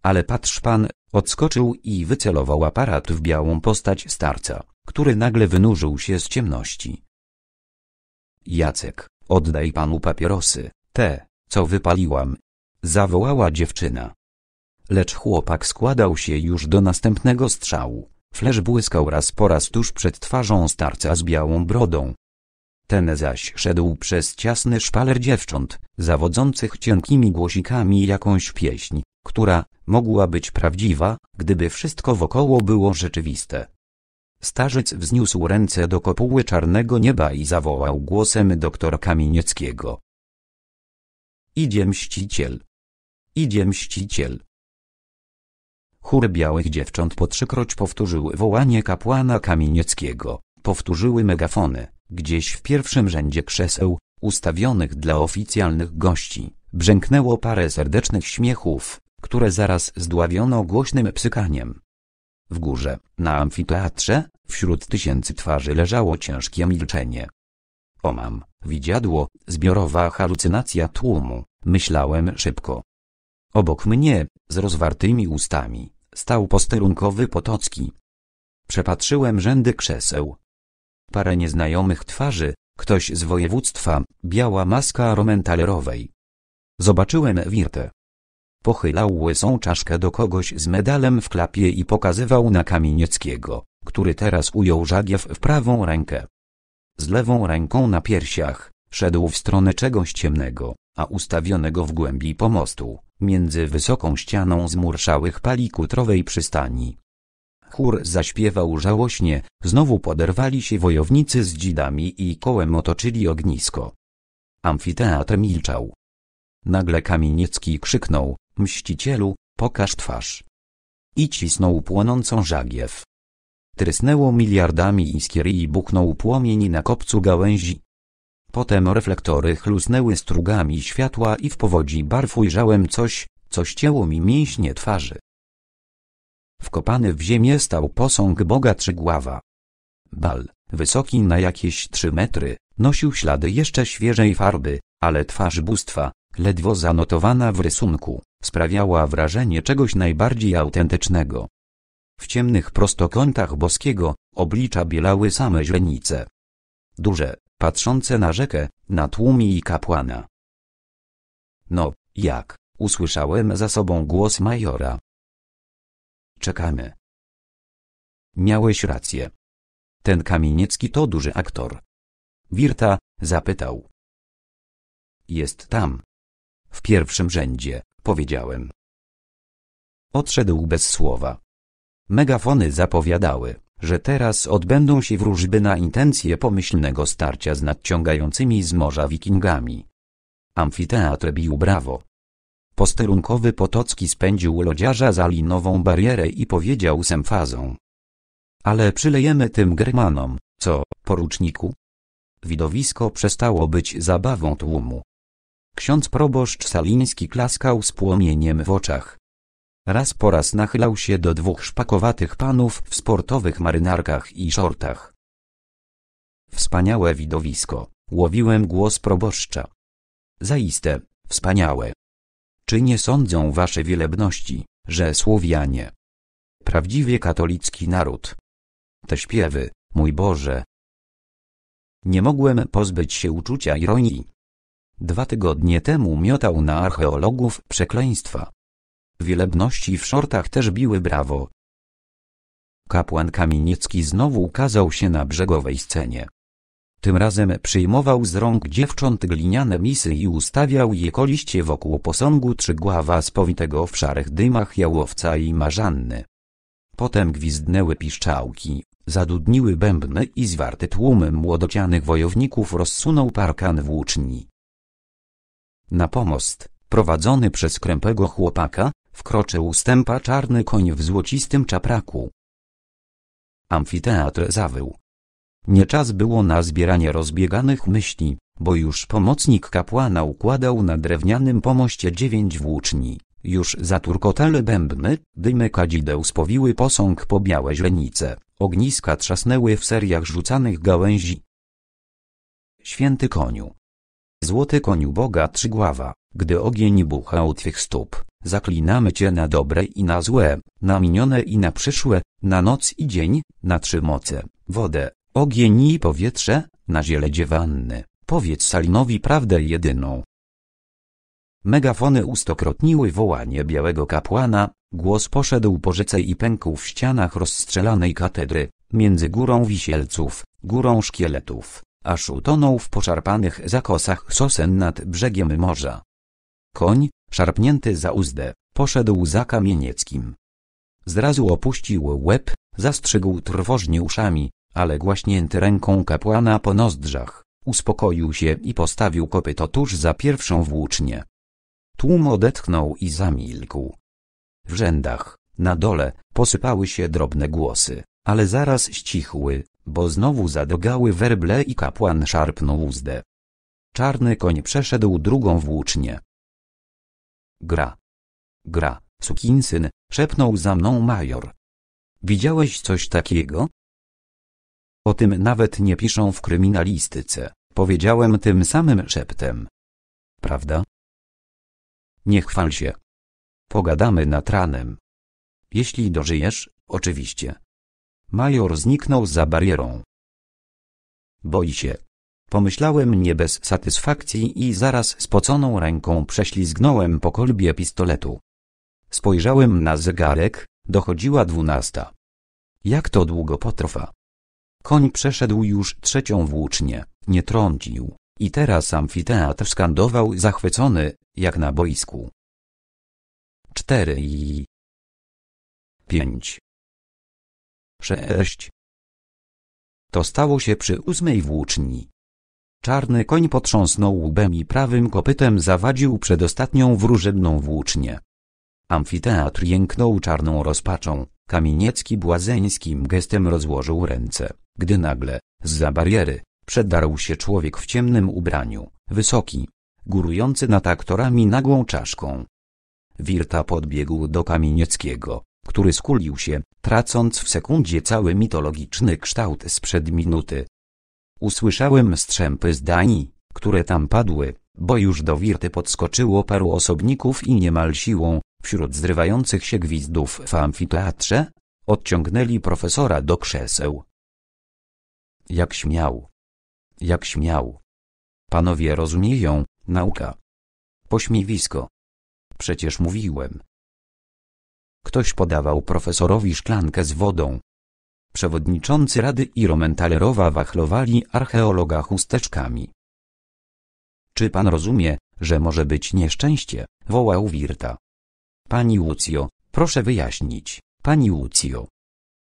Ale patrz pan, odskoczył i wycelował aparat w białą postać starca, który nagle wynurzył się z ciemności. Jacek, oddaj panu papierosy, te, co wypaliłam. Zawołała dziewczyna. Lecz chłopak składał się już do następnego strzału. Flesz błyskał raz po raz tuż przed twarzą starca z białą brodą. Ten zaś szedł przez ciasny szpaler dziewcząt, zawodzących cienkimi głosikami jakąś pieśń, która mogła być prawdziwa, gdyby wszystko wokoło było rzeczywiste. Starzec wzniósł ręce do kopuły czarnego nieba i zawołał głosem doktora Kamienieckiego. Idzie mściciel. Idzie mściciel. Chór białych dziewcząt po trzykroć powtórzył wołanie kapłana Kamienieckiego, powtórzyły megafony, gdzieś w pierwszym rzędzie krzeseł, ustawionych dla oficjalnych gości, brzęknęło parę serdecznych śmiechów, które zaraz zdławiono głośnym psykaniem. W górze, na amfiteatrze, wśród tysięcy twarzy leżało ciężkie milczenie. O mam, widziadło, zbiorowa halucynacja tłumu, myślałem szybko. Obok mnie, z rozwartymi ustami, stał posterunkowy Potocki. Przepatrzyłem rzędy krzeseł. Parę nieznajomych twarzy, ktoś z województwa, biała maska romantalerowej. Zobaczyłem Wirtę. Pochylał łysą czaszkę do kogoś z medalem w klapie i pokazywał na Kamienieckiego, który teraz ujął żagiew w prawą rękę. Z lewą ręką na piersiach, szedł w stronę czegoś ciemnego, a ustawionego w głębi pomostu, między wysoką ścianą zmurszałych pali kutrowej przystani. Chór zaśpiewał żałośnie, znowu poderwali się wojownicy z dzidami i kołem otoczyli ognisko. Amfiteatr milczał. Nagle Kamieniecki krzyknął, Mścicielu, pokaż twarz. I cisnął płonącą żagiew. Trysnęło miliardami iskier i buchnął płomień na kopcu gałęzi. Potem reflektory chlusnęły strugami światła i w powodzi barw ujrzałem coś, co ścięło mi mięśnie twarzy. Wkopany w ziemię stał posąg Boga Trzygława. Bal, wysoki na jakieś trzy metry, nosił ślady jeszcze świeżej farby, ale twarz bóstwa, ledwo zanotowana w rysunku, sprawiała wrażenie czegoś najbardziej autentycznego. W ciemnych prostokątach boskiego oblicza bielały same źrenice. Duże, patrzące na rzekę, na tłumi i kapłana. No, jak, usłyszałem za sobą głos majora. Czekamy. Miałeś rację. Ten Kamieniecki to duży aktor. Wirta, zapytał. Jest tam. W pierwszym rzędzie powiedziałem. Odszedł bez słowa. Megafony zapowiadały, że teraz odbędą się wróżby na intencje pomyślnego starcia z nadciągającymi z morza wikingami. Amfiteatr bił brawo. Posterunkowy Potocki spędził lodziarza za linową barierę i powiedział z emfazą. Ale przylejemy tym Germanom, co, poruczniku? Widowisko przestało być zabawą tłumu. Ksiądz proboszcz Saliński klaskał z płomieniem w oczach. Raz po raz nachylał się do dwóch szpakowatych panów w sportowych marynarkach i szortach. Wspaniałe widowisko, łowiłem głos proboszcza. Zaiste, wspaniałe. Czy nie sądzą wasze wielebności, że Słowianie, prawdziwie katolicki naród. Te śpiewy, mój Boże. Nie mogłem pozbyć się uczucia ironii, Dwa tygodnie temu miotał na archeologów przekleństwa. Wielebności w szortach też biły brawo. Kapłan Kamieniecki znowu ukazał się na brzegowej scenie. Tym razem przyjmował z rąk dziewcząt gliniane misy i ustawiał je koliście wokół posągu trzygława spowitego w szarych dymach jałowca i marzanny. Potem gwizdnęły piszczałki, zadudniły bębny i zwarty tłum młodocianych wojowników rozsunął parkan włóczni. Na pomost, prowadzony przez krępego chłopaka, wkroczył stępa czarny koń w złocistym czapraku. Amfiteatr zawył. Nie czas było na zbieranie rozbieganych myśli, bo już pomocnik kapłana układał na drewnianym pomoście dziewięć włóczni. Już turkotele bębny, dymy kadzideł spowiły posąg po białe źrenice, ogniska trzasnęły w seriach rzucanych gałęzi. Święty koniu, Złoty koniu Boga trzygława, gdy ogień bucha u Twych stóp, zaklinamy Cię na dobre i na złe, na minione i na przyszłe, na noc i dzień, na trzy moce, wodę, ogień i powietrze, na ziele dziewanny, powiedz Salinowi prawdę jedyną. Megafony ustokrotniły wołanie białego kapłana, głos poszedł po rzece i pękł w ścianach rozstrzelanej katedry, między górą wisielców, górą szkieletów, aż utonął w poszarpanych zakosach sosen nad brzegiem morza. Koń, szarpnięty za uzdę, poszedł za kamienieckim. Zrazu opuścił łeb, zastrzygł trwożnie uszami, ale głaśnięty ręką kapłana po nozdrzach, uspokoił się i postawił kopyto tuż za pierwszą włócznię. Tłum odetchnął i zamilkł. W rzędach, na dole, posypały się drobne głosy, ale zaraz ścichły, bo znowu zadogały werble i kapłan szarpnął uzdę. Czarny koń przeszedł drugą włócznię. Gra. Gra, sukinsyn, szepnął za mną major. Widziałeś coś takiego? O tym nawet nie piszą w kryminalistyce, powiedziałem tym samym szeptem. Prawda? Nie chwal się. Pogadamy nad ranem. Jeśli dożyjesz, oczywiście. Major zniknął za barierą. Boi się. Pomyślałem nie bez satysfakcji i zaraz spoconą ręką prześlizgnąłem po kolbie pistoletu. Spojrzałem na zegarek, dochodziła dwunasta. Jak to długo potrwa? Koń przeszedł już trzecią włócznię, nie trącił, i teraz amfiteatr skandował zachwycony, jak na boisku. Cztery i... pięć. Sześć. To stało się przy ósmej włóczni. Czarny koń potrząsnął łbem i prawym kopytem zawadził przedostatnią wróżebną włócznię. Amfiteatr jęknął czarną rozpaczą, Kamieniecki błazeńskim gestem rozłożył ręce, gdy nagle, z za bariery, przedarł się człowiek w ciemnym ubraniu, wysoki, górujący nad aktorami nagłą czaszką. Wirta podbiegł do Kamienieckiego, który skulił się, tracąc w sekundzie cały mitologiczny kształt sprzed minuty. Usłyszałem strzępy zdań, które tam padły, bo już do wirty podskoczyło paru osobników i niemal siłą, wśród zrywających się gwizdów w amfiteatrze, odciągnęli profesora do krzeseł. Jak śmiał. Jak śmiał. Panowie rozumieją, nauka. Pośmiewisko. Przecież mówiłem. Ktoś podawał profesorowi szklankę z wodą. Przewodniczący Rady i Romentalerowa wachlowali archeologa chusteczkami. Czy pan rozumie, że może być nieszczęście? wołał Wirta. Pani Łucjo, proszę wyjaśnić, pani Łucjo.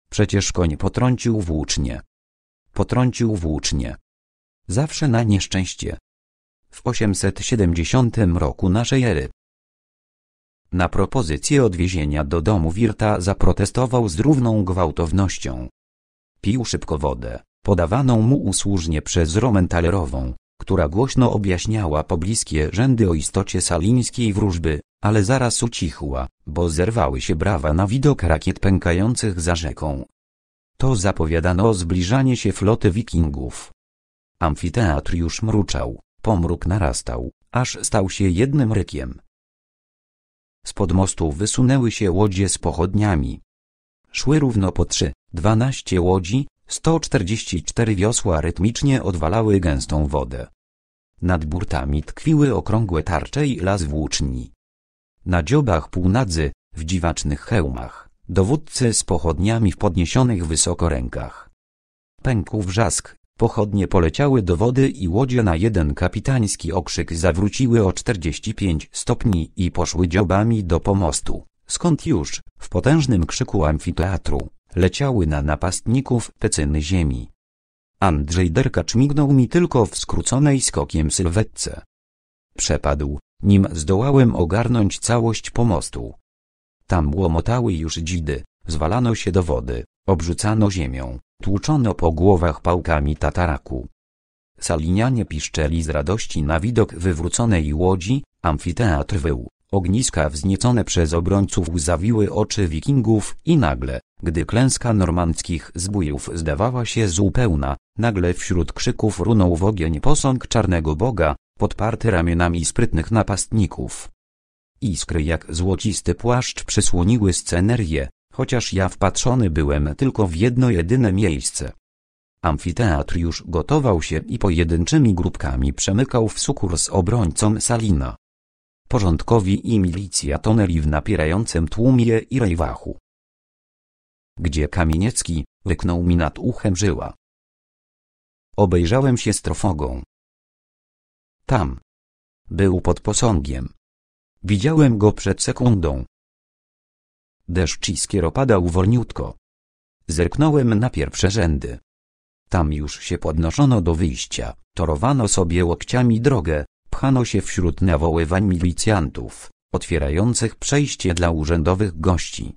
Przecież koń potrącił włócznie. Potrącił włócznie. Zawsze na nieszczęście. W 870 roku naszej ery na propozycję odwiezienia do domu Wirta zaprotestował z równą gwałtownością. Pił szybko wodę, podawaną mu usłużnie przez Romę Talerową, która głośno objaśniała pobliskie rzędy o istocie salińskiej wróżby, ale zaraz ucichła, bo zerwały się brawa na widok rakiet pękających za rzeką. To zapowiadano zbliżanie się floty wikingów. Amfiteatr już mruczał, pomruk narastał, aż stał się jednym rykiem. Spod mostu wysunęły się łodzie z pochodniami. Szły równo po trzy, dwanaście łodzi, 144 wiosła rytmicznie odwalały gęstą wodę. Nad burtami tkwiły okrągłe tarcze i las włóczni. Na dziobach półnadzy, w dziwacznych hełmach, dowódcy z pochodniami w podniesionych wysoko rękach. Pękł wrzask, Pochodnie poleciały do wody i łodzie na jeden kapitański okrzyk zawróciły o 45 stopni i poszły dziobami do pomostu, skąd już, w potężnym krzyku amfiteatru, leciały na napastników pecyny ziemi. Andrzej Derkacz mignął mi tylko w skróconej skokiem sylwetce. Przepadł, nim zdołałem ogarnąć całość pomostu. Tam łomotały już dzidy, zwalano się do wody, Obrzucano ziemią, tłuczono po głowach pałkami tataraku. Salinianie piszczeli z radości na widok wywróconej łodzi, amfiteatr wył, ogniska wzniecone przez obrońców zawiły oczy wikingów i nagle, gdy klęska normandzkich zbójów zdawała się zupełna, nagle wśród krzyków runął w ogień posąg czarnego boga, podparty ramionami sprytnych napastników. Iskry jak złocisty płaszcz przysłoniły scenerię, chociaż ja wpatrzony byłem tylko w jedno jedyne miejsce. Amfiteatr już gotował się i pojedynczymi grupkami przemykał w sukurs z obrońcą Salina. Porządkowi i milicja tonęli w napierającym tłumie i rejwachu. Gdzie Kamieniecki, wyknął mi nad uchem żyła. Obejrzałem się z trofogą. Tam. Był pod posągiem. Widziałem go przed sekundą. Deszcz i skieropadał wolniutko. Zerknąłem na pierwsze rzędy. Tam już się podnoszono do wyjścia, torowano sobie łokciami drogę, pchano się wśród nawoływań milicjantów, otwierających przejście dla urzędowych gości.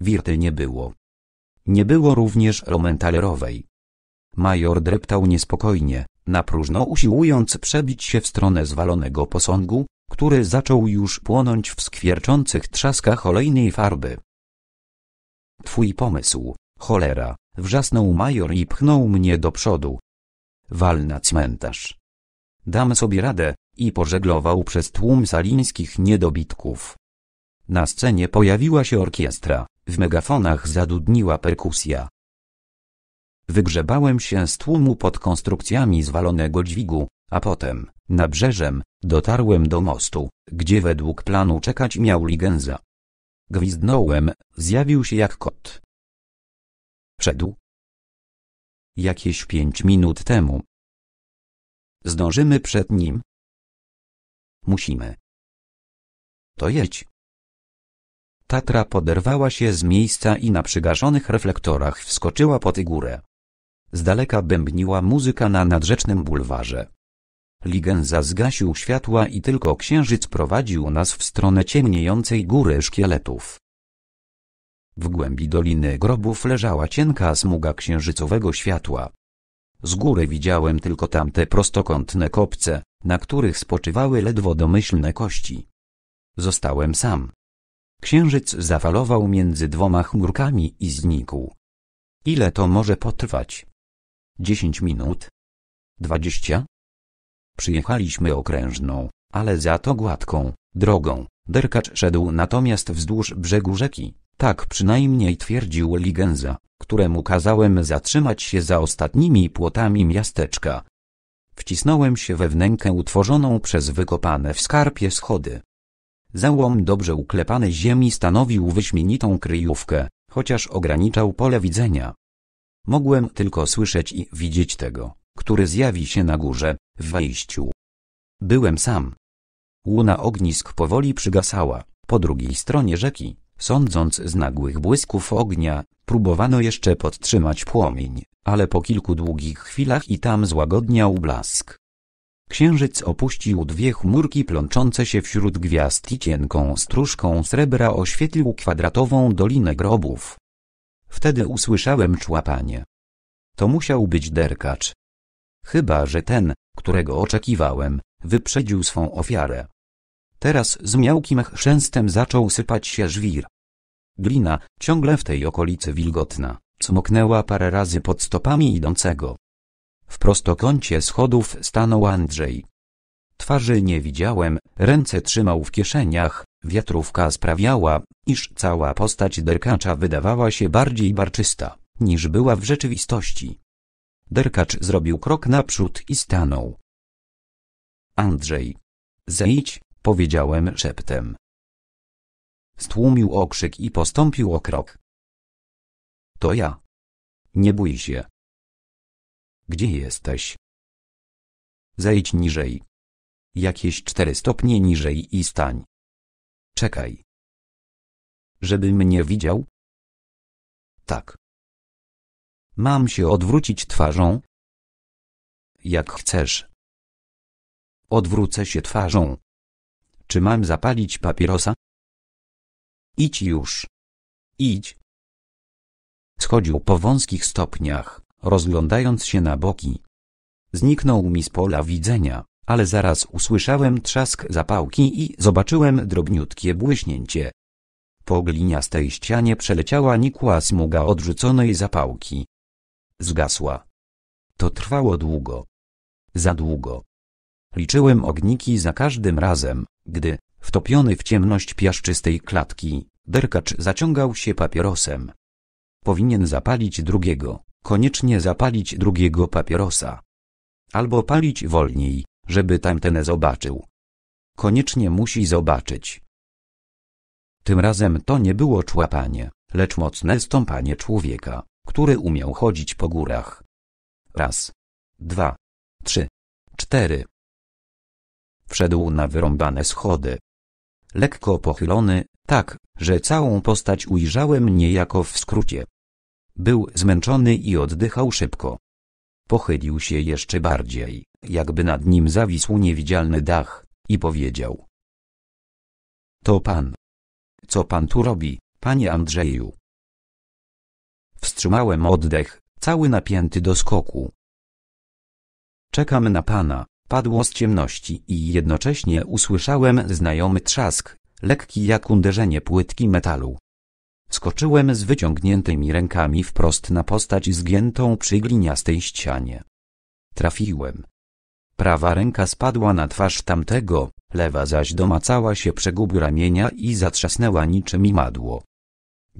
Wirty nie było. Nie było również romentalerowej. Major dreptał niespokojnie, na próżno usiłując przebić się w stronę zwalonego posągu, który zaczął już płonąć w skwierczących trzaskach olejnej farby. Twój pomysł, cholera, wrzasnął major i pchnął mnie do przodu. Wal na cmentarz. Dam sobie radę, i pożeglował przez tłum salińskich niedobitków. Na scenie pojawiła się orkiestra, w megafonach zadudniła perkusja. Wygrzebałem się z tłumu pod konstrukcjami zwalonego dźwigu, a potem, nabrzeżem, dotarłem do mostu, gdzie według planu czekać miał Ligenza. Gwizdnąłem, zjawił się jak kot. Wszedł. Jakieś pięć minut temu. Zdążymy przed nim? Musimy. To jedź. Tatra poderwała się z miejsca i na przygaszonych reflektorach wskoczyła pod górę. Z daleka bębniła muzyka na nadrzecznym bulwarze. Ligenza zgasił światła i tylko księżyc prowadził nas w stronę ciemniejącej góry szkieletów. W głębi doliny grobów leżała cienka smuga księżycowego światła. Z góry widziałem tylko tamte prostokątne kopce, na których spoczywały ledwo domyślne kości. Zostałem sam. Księżyc zafalował między dwoma chmurkami i znikł. Ile to może potrwać? Dziesięć minut? Dwadzieścia? Przyjechaliśmy okrężną, ale za to gładką, drogą. Derkacz szedł natomiast wzdłuż brzegu rzeki. Tak przynajmniej twierdził Ligenza, któremu kazałem zatrzymać się za ostatnimi płotami miasteczka. Wcisnąłem się we wnękę utworzoną przez wykopane w skarpie schody. Załom dobrze uklepany ziemi stanowił wyśmienitą kryjówkę, chociaż ograniczał pole widzenia. Mogłem tylko słyszeć i widzieć tego, który zjawi się na górze, w wejściu. Byłem sam. Łuna ognisk powoli przygasała, po drugiej stronie rzeki, sądząc z nagłych błysków ognia, próbowano jeszcze podtrzymać płomień, ale po kilku długich chwilach i tam złagodniał blask. Księżyc opuścił dwie chmurki plączące się wśród gwiazd i cienką stróżką srebra oświetlił kwadratową dolinę grobów. Wtedy usłyszałem człapanie. To musiał być derkacz, Chyba, że ten, którego oczekiwałem, wyprzedził swą ofiarę. Teraz z miałkim chrzęstem zaczął sypać się żwir. Glina, ciągle w tej okolicy wilgotna, cmoknęła parę razy pod stopami idącego. W prostokącie schodów stanął Andrzej. Twarzy nie widziałem, ręce trzymał w kieszeniach, wiatrówka sprawiała, iż cała postać derkacza wydawała się bardziej barczysta, niż była w rzeczywistości. Derkacz zrobił krok naprzód i stanął. Andrzej. Zejdź, powiedziałem szeptem. Stłumił okrzyk i postąpił o krok. To ja. Nie bój się. Gdzie jesteś? Zejdź niżej. Jakieś cztery stopnie niżej i stań. Czekaj. Żeby mnie widział? Tak. Mam się odwrócić twarzą? Jak chcesz. Odwrócę się twarzą. Czy mam zapalić papierosa? Idź już. Idź. Schodził po wąskich stopniach, rozglądając się na boki. Zniknął mi z pola widzenia, ale zaraz usłyszałem trzask zapałki i zobaczyłem drobniutkie błyśnięcie. Po gliniastej ścianie przeleciała nikła smuga odrzuconej zapałki. Zgasła. To trwało długo. Za długo. Liczyłem ogniki za każdym razem, gdy, wtopiony w ciemność piaszczystej klatki, derkacz zaciągał się papierosem. Powinien zapalić drugiego, koniecznie zapalić drugiego papierosa. Albo palić wolniej, żeby tamten zobaczył. Koniecznie musi zobaczyć. Tym razem to nie było człapanie, lecz mocne stąpanie człowieka który umiał chodzić po górach. Raz, dwa, trzy, cztery. Wszedł na wyrąbane schody. Lekko pochylony, tak, że całą postać ujrzałem niejako w skrócie. Był zmęczony i oddychał szybko. Pochylił się jeszcze bardziej, jakby nad nim zawisł niewidzialny dach, i powiedział. To pan. Co pan tu robi, panie Andrzeju? Wstrzymałem oddech, cały napięty do skoku. Czekam na pana, padło z ciemności i jednocześnie usłyszałem znajomy trzask, lekki jak uderzenie płytki metalu. Skoczyłem z wyciągniętymi rękami wprost na postać zgiętą przy gliniastej ścianie. Trafiłem. Prawa ręka spadła na twarz tamtego, lewa zaś domacała się przegubu ramienia i zatrzasnęła niczym imadło.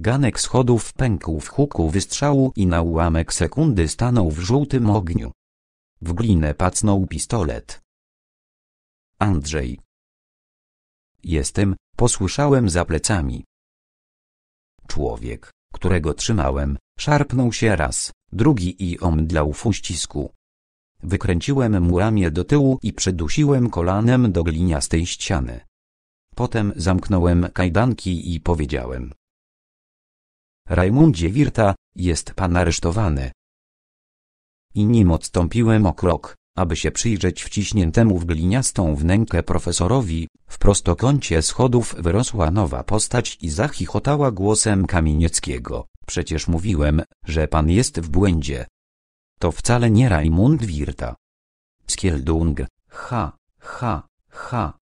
Ganek schodów pękł w huku wystrzału i na ułamek sekundy stanął w żółtym ogniu. W glinę pacnął pistolet. Andrzej. Jestem, posłyszałem za plecami. Człowiek, którego trzymałem, szarpnął się raz, drugi i omdlał w uścisku. Wykręciłem mu ramię do tyłu i przedusiłem kolanem do gliniastej ściany. Potem zamknąłem kajdanki i powiedziałem Rajmundzie Wirta, jest pan aresztowany. I nim odstąpiłem o krok, aby się przyjrzeć wciśniętemu w gliniastą wnękę profesorowi, w prostokącie schodów wyrosła nowa postać i zachichotała głosem Kamienieckiego. Przecież mówiłem, że pan jest w błędzie. To wcale nie Rajmund Wirta. Skieldung, ha, ha, ha.